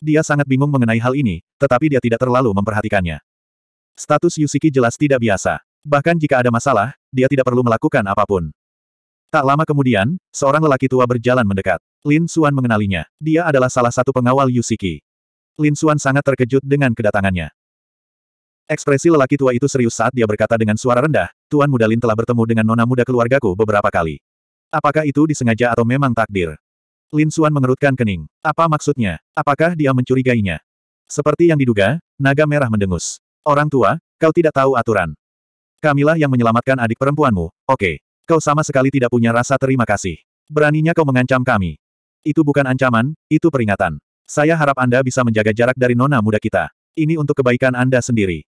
Dia sangat bingung mengenai hal ini, tetapi dia tidak terlalu memperhatikannya. Status Yusiki jelas tidak biasa. Bahkan jika ada masalah, dia tidak perlu melakukan apapun. Tak lama kemudian, seorang lelaki tua berjalan mendekat. Lin Suan mengenalinya. Dia adalah salah satu pengawal Yusiki. Lin Suan sangat terkejut dengan kedatangannya. Ekspresi lelaki tua itu serius saat dia berkata dengan suara rendah, Tuan Muda telah bertemu dengan nona muda keluargaku beberapa kali. Apakah itu disengaja atau memang takdir? Lin Suan mengerutkan kening. Apa maksudnya? Apakah dia mencurigainya? Seperti yang diduga, naga merah mendengus. Orang tua, kau tidak tahu aturan. Kamilah yang menyelamatkan adik perempuanmu, oke. Kau sama sekali tidak punya rasa terima kasih. Beraninya kau mengancam kami. Itu bukan ancaman, itu peringatan. Saya harap Anda bisa menjaga jarak dari nona muda kita. Ini untuk kebaikan Anda sendiri.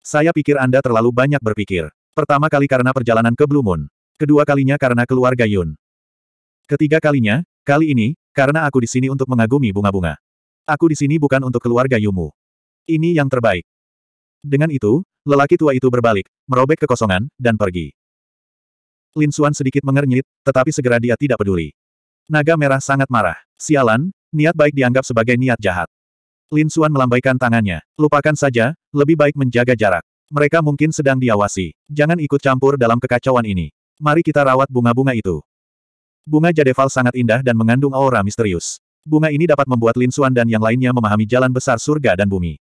Saya pikir Anda terlalu banyak berpikir. Pertama kali karena perjalanan ke Blue Moon. Kedua kalinya karena keluarga Yun. Ketiga kalinya, kali ini, karena aku di sini untuk mengagumi bunga-bunga. Aku di sini bukan untuk keluarga Yumu. Ini yang terbaik. Dengan itu, lelaki tua itu berbalik, merobek kekosongan, dan pergi. Lin Suan sedikit mengernyit, tetapi segera dia tidak peduli. Naga merah sangat marah. Sialan, niat baik dianggap sebagai niat jahat. Lin Suan melambaikan tangannya. Lupakan saja, lebih baik menjaga jarak. Mereka mungkin sedang diawasi. Jangan ikut campur dalam kekacauan ini. Mari kita rawat bunga-bunga itu. Bunga Jadeval sangat indah dan mengandung aura misterius. Bunga ini dapat membuat Lin Suan dan yang lainnya memahami jalan besar surga dan bumi.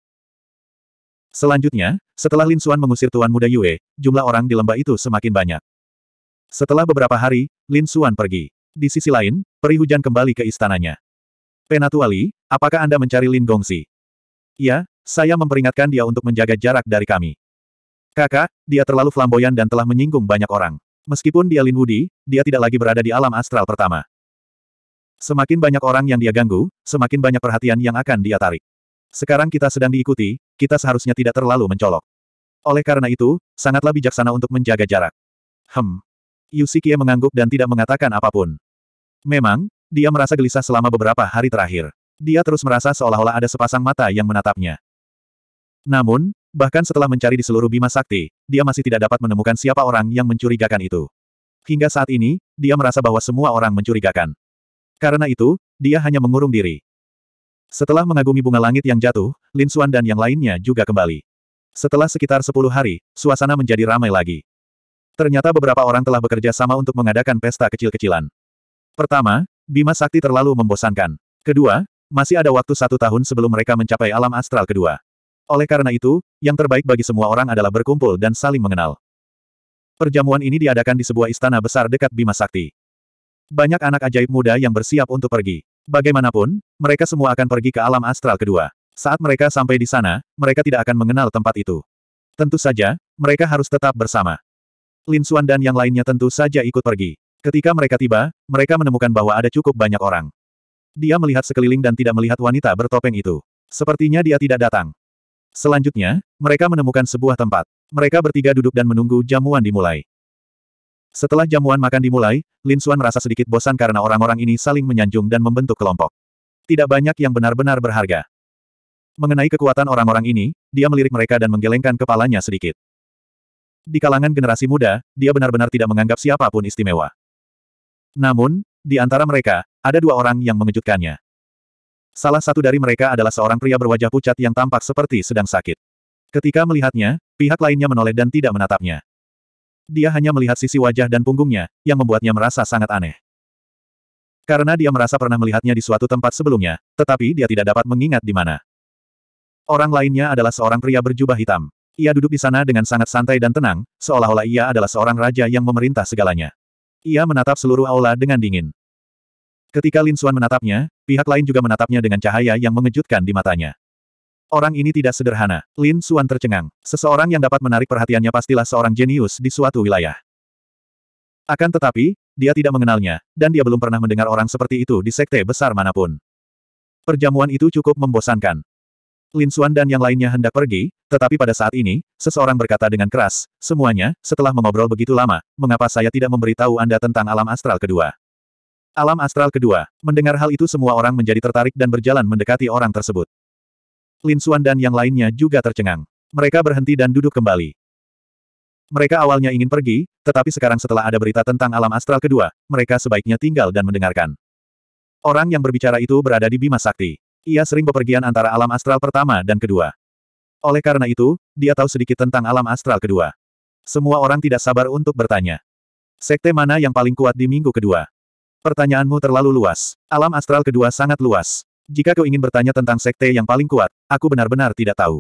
Selanjutnya, setelah Lin Suan mengusir Tuan Muda Yue, jumlah orang di lembah itu semakin banyak. Setelah beberapa hari, Lin Suan pergi. Di sisi lain, peri hujan kembali ke istananya. Penatuali, Apakah Anda mencari Lin Gongsi? Ya, saya memperingatkan dia untuk menjaga jarak dari kami. Kakak, dia terlalu flamboyan dan telah menyinggung banyak orang. Meskipun dia Lin Wudi, dia tidak lagi berada di alam astral pertama. Semakin banyak orang yang dia ganggu, semakin banyak perhatian yang akan dia tarik. Sekarang kita sedang diikuti, kita seharusnya tidak terlalu mencolok. Oleh karena itu, sangatlah bijaksana untuk menjaga jarak. Hem. Yusikie mengangguk dan tidak mengatakan apapun. Memang, dia merasa gelisah selama beberapa hari terakhir dia terus merasa seolah-olah ada sepasang mata yang menatapnya. Namun, bahkan setelah mencari di seluruh Bima Sakti, dia masih tidak dapat menemukan siapa orang yang mencurigakan itu. Hingga saat ini, dia merasa bahwa semua orang mencurigakan. Karena itu, dia hanya mengurung diri. Setelah mengagumi bunga langit yang jatuh, Lin Xuan dan yang lainnya juga kembali. Setelah sekitar 10 hari, suasana menjadi ramai lagi. Ternyata beberapa orang telah bekerja sama untuk mengadakan pesta kecil-kecilan. Pertama, Bima Sakti terlalu membosankan. Kedua, masih ada waktu satu tahun sebelum mereka mencapai alam astral kedua. Oleh karena itu, yang terbaik bagi semua orang adalah berkumpul dan saling mengenal. Perjamuan ini diadakan di sebuah istana besar dekat Bima Sakti. Banyak anak ajaib muda yang bersiap untuk pergi. Bagaimanapun, mereka semua akan pergi ke alam astral kedua. Saat mereka sampai di sana, mereka tidak akan mengenal tempat itu. Tentu saja, mereka harus tetap bersama. Lin Xuan dan yang lainnya tentu saja ikut pergi. Ketika mereka tiba, mereka menemukan bahwa ada cukup banyak orang. Dia melihat sekeliling dan tidak melihat wanita bertopeng itu. Sepertinya dia tidak datang. Selanjutnya, mereka menemukan sebuah tempat. Mereka bertiga duduk dan menunggu jamuan dimulai. Setelah jamuan makan dimulai, Lin Suan merasa sedikit bosan karena orang-orang ini saling menyanjung dan membentuk kelompok. Tidak banyak yang benar-benar berharga. Mengenai kekuatan orang-orang ini, dia melirik mereka dan menggelengkan kepalanya sedikit. Di kalangan generasi muda, dia benar-benar tidak menganggap siapapun istimewa. Namun, di antara mereka, ada dua orang yang mengejutkannya. Salah satu dari mereka adalah seorang pria berwajah pucat yang tampak seperti sedang sakit. Ketika melihatnya, pihak lainnya menoleh dan tidak menatapnya. Dia hanya melihat sisi wajah dan punggungnya, yang membuatnya merasa sangat aneh. Karena dia merasa pernah melihatnya di suatu tempat sebelumnya, tetapi dia tidak dapat mengingat di mana. Orang lainnya adalah seorang pria berjubah hitam. Ia duduk di sana dengan sangat santai dan tenang, seolah-olah ia adalah seorang raja yang memerintah segalanya. Ia menatap seluruh aula dengan dingin. Ketika Lin Xuan menatapnya, pihak lain juga menatapnya dengan cahaya yang mengejutkan di matanya. Orang ini tidak sederhana. Lin Xuan tercengang. Seseorang yang dapat menarik perhatiannya pastilah seorang jenius di suatu wilayah. Akan tetapi, dia tidak mengenalnya, dan dia belum pernah mendengar orang seperti itu di sekte besar manapun. Perjamuan itu cukup membosankan. Lin Suan dan yang lainnya hendak pergi, tetapi pada saat ini, seseorang berkata dengan keras, semuanya, setelah mengobrol begitu lama, mengapa saya tidak memberitahu Anda tentang alam astral kedua? Alam astral kedua, mendengar hal itu semua orang menjadi tertarik dan berjalan mendekati orang tersebut. Lin Suan dan yang lainnya juga tercengang. Mereka berhenti dan duduk kembali. Mereka awalnya ingin pergi, tetapi sekarang setelah ada berita tentang alam astral kedua, mereka sebaiknya tinggal dan mendengarkan. Orang yang berbicara itu berada di Bima Sakti. Ia sering bepergian antara alam astral pertama dan kedua. Oleh karena itu, dia tahu sedikit tentang alam astral kedua. Semua orang tidak sabar untuk bertanya. Sekte mana yang paling kuat di minggu kedua? Pertanyaanmu terlalu luas. Alam astral kedua sangat luas. Jika kau ingin bertanya tentang sekte yang paling kuat, aku benar-benar tidak tahu.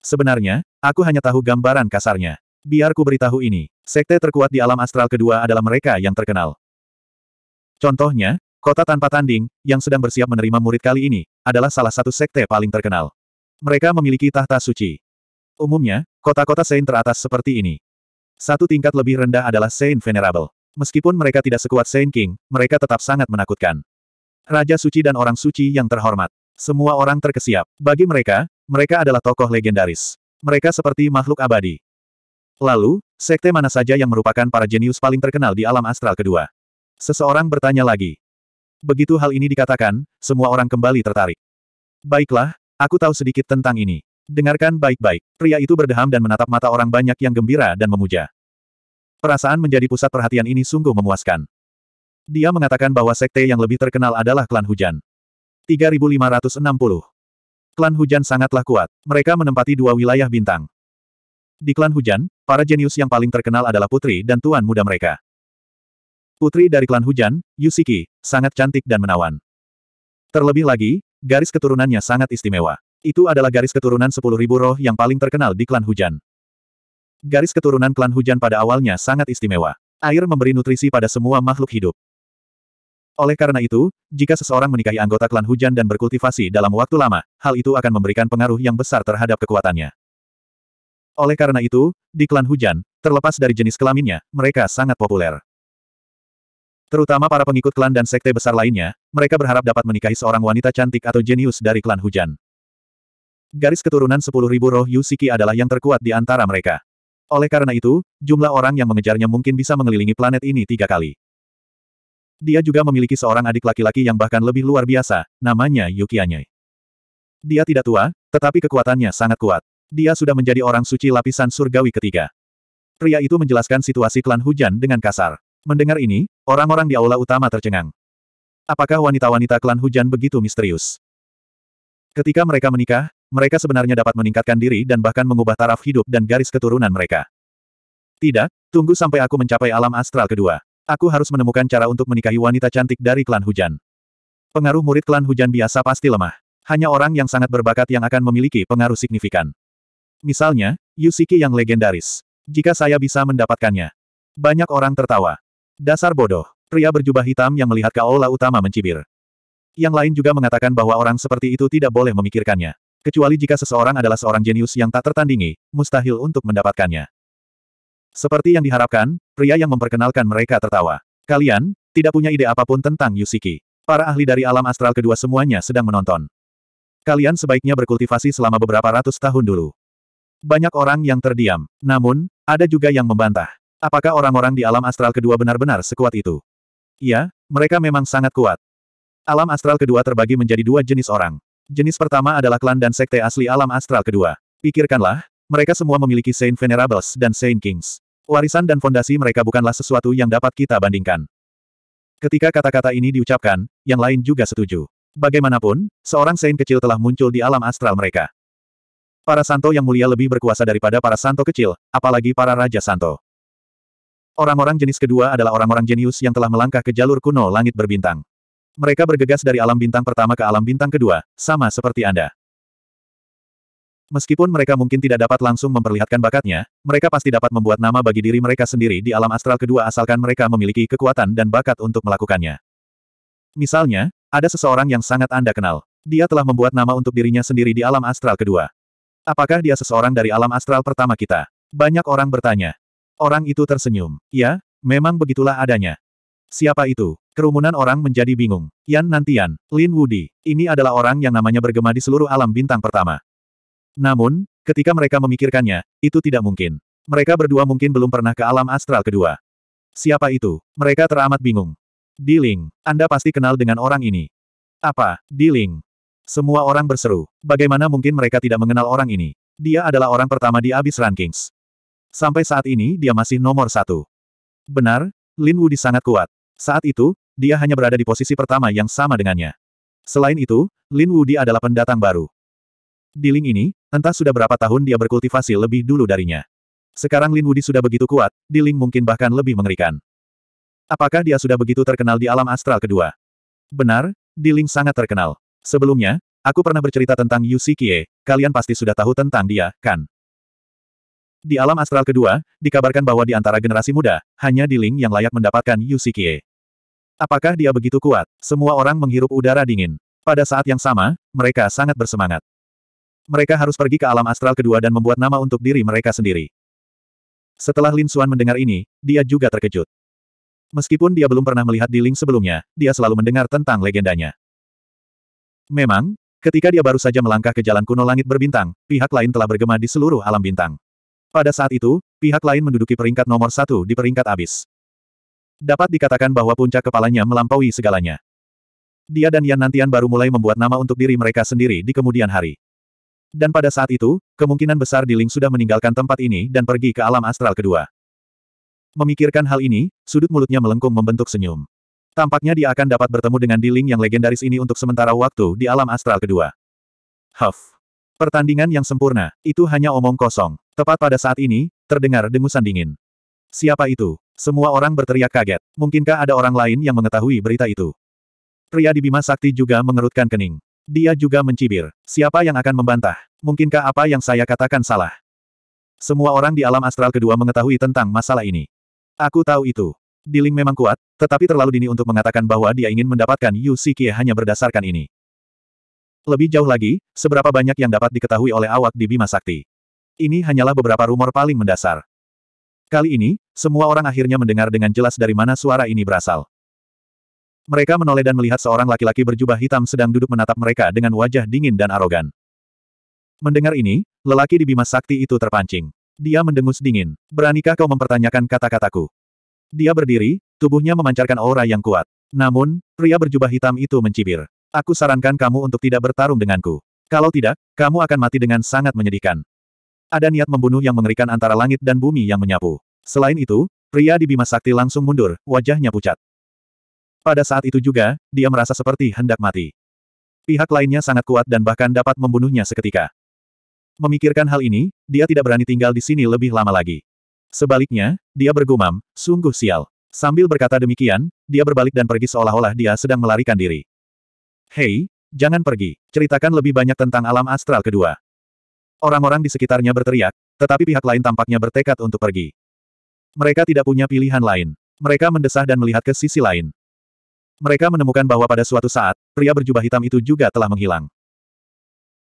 Sebenarnya, aku hanya tahu gambaran kasarnya. Biar ku beritahu ini, sekte terkuat di alam astral kedua adalah mereka yang terkenal. Contohnya, Kota tanpa tanding, yang sedang bersiap menerima murid kali ini, adalah salah satu sekte paling terkenal. Mereka memiliki tahta suci. Umumnya, kota-kota Saint teratas seperti ini. Satu tingkat lebih rendah adalah Saint Venerable. Meskipun mereka tidak sekuat Saint King, mereka tetap sangat menakutkan. Raja suci dan orang suci yang terhormat. Semua orang terkesiap. Bagi mereka, mereka adalah tokoh legendaris. Mereka seperti makhluk abadi. Lalu, sekte mana saja yang merupakan para jenius paling terkenal di alam astral kedua? Seseorang bertanya lagi. Begitu hal ini dikatakan, semua orang kembali tertarik. Baiklah, aku tahu sedikit tentang ini. Dengarkan baik-baik. Pria itu berdeham dan menatap mata orang banyak yang gembira dan memuja. Perasaan menjadi pusat perhatian ini sungguh memuaskan. Dia mengatakan bahwa sekte yang lebih terkenal adalah klan hujan. 3560. Klan hujan sangatlah kuat. Mereka menempati dua wilayah bintang. Di klan hujan, para jenius yang paling terkenal adalah putri dan tuan muda mereka. Putri dari klan hujan, Yusiki, sangat cantik dan menawan. Terlebih lagi, garis keturunannya sangat istimewa. Itu adalah garis keturunan 10.000 roh yang paling terkenal di klan hujan. Garis keturunan klan hujan pada awalnya sangat istimewa. Air memberi nutrisi pada semua makhluk hidup. Oleh karena itu, jika seseorang menikahi anggota klan hujan dan berkultivasi dalam waktu lama, hal itu akan memberikan pengaruh yang besar terhadap kekuatannya. Oleh karena itu, di klan hujan, terlepas dari jenis kelaminnya, mereka sangat populer. Terutama para pengikut klan dan sekte besar lainnya, mereka berharap dapat menikahi seorang wanita cantik atau jenius dari klan hujan. Garis keturunan 10.000 roh Yusiki adalah yang terkuat di antara mereka. Oleh karena itu, jumlah orang yang mengejarnya mungkin bisa mengelilingi planet ini tiga kali. Dia juga memiliki seorang adik laki-laki yang bahkan lebih luar biasa, namanya Yuki Anye. Dia tidak tua, tetapi kekuatannya sangat kuat. Dia sudah menjadi orang suci lapisan surgawi ketiga. Pria itu menjelaskan situasi klan hujan dengan kasar. Mendengar ini, orang-orang di aula utama tercengang. Apakah wanita-wanita klan hujan begitu misterius? Ketika mereka menikah, mereka sebenarnya dapat meningkatkan diri dan bahkan mengubah taraf hidup dan garis keturunan mereka. Tidak, tunggu sampai aku mencapai alam astral kedua. Aku harus menemukan cara untuk menikahi wanita cantik dari klan hujan. Pengaruh murid klan hujan biasa pasti lemah. Hanya orang yang sangat berbakat yang akan memiliki pengaruh signifikan. Misalnya, Yusiki yang legendaris. Jika saya bisa mendapatkannya. Banyak orang tertawa. Dasar bodoh. Pria berjubah hitam yang melihat Kaola utama mencibir. Yang lain juga mengatakan bahwa orang seperti itu tidak boleh memikirkannya. Kecuali jika seseorang adalah seorang jenius yang tak tertandingi, mustahil untuk mendapatkannya. Seperti yang diharapkan, pria yang memperkenalkan mereka tertawa. Kalian, tidak punya ide apapun tentang Yusiki. Para ahli dari alam astral kedua semuanya sedang menonton. Kalian sebaiknya berkultivasi selama beberapa ratus tahun dulu. Banyak orang yang terdiam, namun, ada juga yang membantah. Apakah orang-orang di alam astral kedua benar-benar sekuat itu? Ya, mereka memang sangat kuat. Alam astral kedua terbagi menjadi dua jenis orang. Jenis pertama adalah klan dan sekte asli alam astral kedua. Pikirkanlah, mereka semua memiliki Saint Venerables dan Saint Kings. Warisan dan fondasi mereka bukanlah sesuatu yang dapat kita bandingkan. Ketika kata-kata ini diucapkan, yang lain juga setuju. Bagaimanapun, seorang Saint kecil telah muncul di alam astral mereka. Para Santo yang mulia lebih berkuasa daripada para Santo kecil, apalagi para Raja Santo. Orang-orang jenis kedua adalah orang-orang jenius yang telah melangkah ke jalur kuno langit berbintang. Mereka bergegas dari alam bintang pertama ke alam bintang kedua, sama seperti Anda. Meskipun mereka mungkin tidak dapat langsung memperlihatkan bakatnya, mereka pasti dapat membuat nama bagi diri mereka sendiri di alam astral kedua asalkan mereka memiliki kekuatan dan bakat untuk melakukannya. Misalnya, ada seseorang yang sangat Anda kenal. Dia telah membuat nama untuk dirinya sendiri di alam astral kedua. Apakah dia seseorang dari alam astral pertama kita? Banyak orang bertanya. Orang itu tersenyum. Ya, memang begitulah adanya. Siapa itu? Kerumunan orang menjadi bingung. Yan Nantian, Lin Wudi, ini adalah orang yang namanya bergema di seluruh alam bintang pertama. Namun, ketika mereka memikirkannya, itu tidak mungkin. Mereka berdua mungkin belum pernah ke alam astral kedua. Siapa itu? Mereka teramat bingung. Di Ling, Anda pasti kenal dengan orang ini. Apa, Di Ling? Semua orang berseru. Bagaimana mungkin mereka tidak mengenal orang ini? Dia adalah orang pertama di Abyss Rankings. Sampai saat ini dia masih nomor satu. Benar, Lin Wudi sangat kuat. Saat itu, dia hanya berada di posisi pertama yang sama dengannya. Selain itu, Lin Wudi adalah pendatang baru. Di Ling ini, entah sudah berapa tahun dia berkultivasi lebih dulu darinya. Sekarang Lin Wudi sudah begitu kuat, di Ling mungkin bahkan lebih mengerikan. Apakah dia sudah begitu terkenal di alam astral kedua? Benar, di Ling sangat terkenal. Sebelumnya, aku pernah bercerita tentang Yu Kie, kalian pasti sudah tahu tentang dia, kan? Di alam astral kedua, dikabarkan bahwa di antara generasi muda, hanya di Ling yang layak mendapatkan Yusikie. Apakah dia begitu kuat? Semua orang menghirup udara dingin. Pada saat yang sama, mereka sangat bersemangat. Mereka harus pergi ke alam astral kedua dan membuat nama untuk diri mereka sendiri. Setelah Lin Suan mendengar ini, dia juga terkejut. Meskipun dia belum pernah melihat Di Ling sebelumnya, dia selalu mendengar tentang legendanya. Memang, ketika dia baru saja melangkah ke jalan kuno langit berbintang, pihak lain telah bergema di seluruh alam bintang. Pada saat itu, pihak lain menduduki peringkat nomor satu di peringkat abis. Dapat dikatakan bahwa puncak kepalanya melampaui segalanya. Dia dan Yan Nantian baru mulai membuat nama untuk diri mereka sendiri di kemudian hari. Dan pada saat itu, kemungkinan besar Di Diling sudah meninggalkan tempat ini dan pergi ke alam astral kedua. Memikirkan hal ini, sudut mulutnya melengkung membentuk senyum. Tampaknya dia akan dapat bertemu dengan Di Diling yang legendaris ini untuk sementara waktu di alam astral kedua. Huff. Pertandingan yang sempurna, itu hanya omong kosong. Tepat pada saat ini, terdengar dengusan dingin. Siapa itu? Semua orang berteriak kaget. Mungkinkah ada orang lain yang mengetahui berita itu? Pria di Bima Sakti juga mengerutkan kening. Dia juga mencibir. Siapa yang akan membantah? Mungkinkah apa yang saya katakan salah? Semua orang di alam astral kedua mengetahui tentang masalah ini. Aku tahu itu. Diling memang kuat, tetapi terlalu dini untuk mengatakan bahwa dia ingin mendapatkan Yu Sikie hanya berdasarkan ini. Lebih jauh lagi, seberapa banyak yang dapat diketahui oleh awak di Bima Sakti. Ini hanyalah beberapa rumor paling mendasar. Kali ini, semua orang akhirnya mendengar dengan jelas dari mana suara ini berasal. Mereka menoleh dan melihat seorang laki-laki berjubah hitam sedang duduk menatap mereka dengan wajah dingin dan arogan. Mendengar ini, lelaki di Bima Sakti itu terpancing. Dia mendengus dingin. Beranikah kau mempertanyakan kata-kataku? Dia berdiri, tubuhnya memancarkan aura yang kuat. Namun, pria berjubah hitam itu mencibir. Aku sarankan kamu untuk tidak bertarung denganku. Kalau tidak, kamu akan mati dengan sangat menyedihkan. Ada niat membunuh yang mengerikan antara langit dan bumi yang menyapu. Selain itu, pria di Bima Sakti langsung mundur, wajahnya pucat. Pada saat itu juga, dia merasa seperti hendak mati. Pihak lainnya sangat kuat dan bahkan dapat membunuhnya seketika. Memikirkan hal ini, dia tidak berani tinggal di sini lebih lama lagi. Sebaliknya, dia bergumam, sungguh sial. Sambil berkata demikian, dia berbalik dan pergi seolah-olah dia sedang melarikan diri. Hei, jangan pergi. Ceritakan lebih banyak tentang alam astral kedua. Orang-orang di sekitarnya berteriak, tetapi pihak lain tampaknya bertekad untuk pergi. Mereka tidak punya pilihan lain. Mereka mendesah dan melihat ke sisi lain. Mereka menemukan bahwa pada suatu saat, pria berjubah hitam itu juga telah menghilang.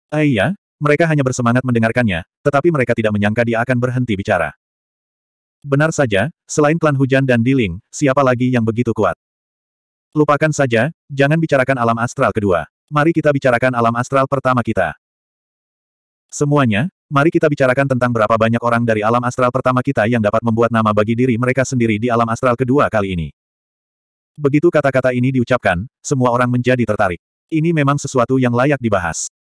Aiyah, eh, mereka hanya bersemangat mendengarkannya, tetapi mereka tidak menyangka dia akan berhenti bicara. Benar saja, selain klan hujan dan Diling, siapa lagi yang begitu kuat? Lupakan saja, jangan bicarakan alam astral kedua. Mari kita bicarakan alam astral pertama kita. Semuanya, mari kita bicarakan tentang berapa banyak orang dari alam astral pertama kita yang dapat membuat nama bagi diri mereka sendiri di alam astral kedua kali ini. Begitu kata-kata ini diucapkan, semua orang menjadi tertarik. Ini memang sesuatu yang layak dibahas.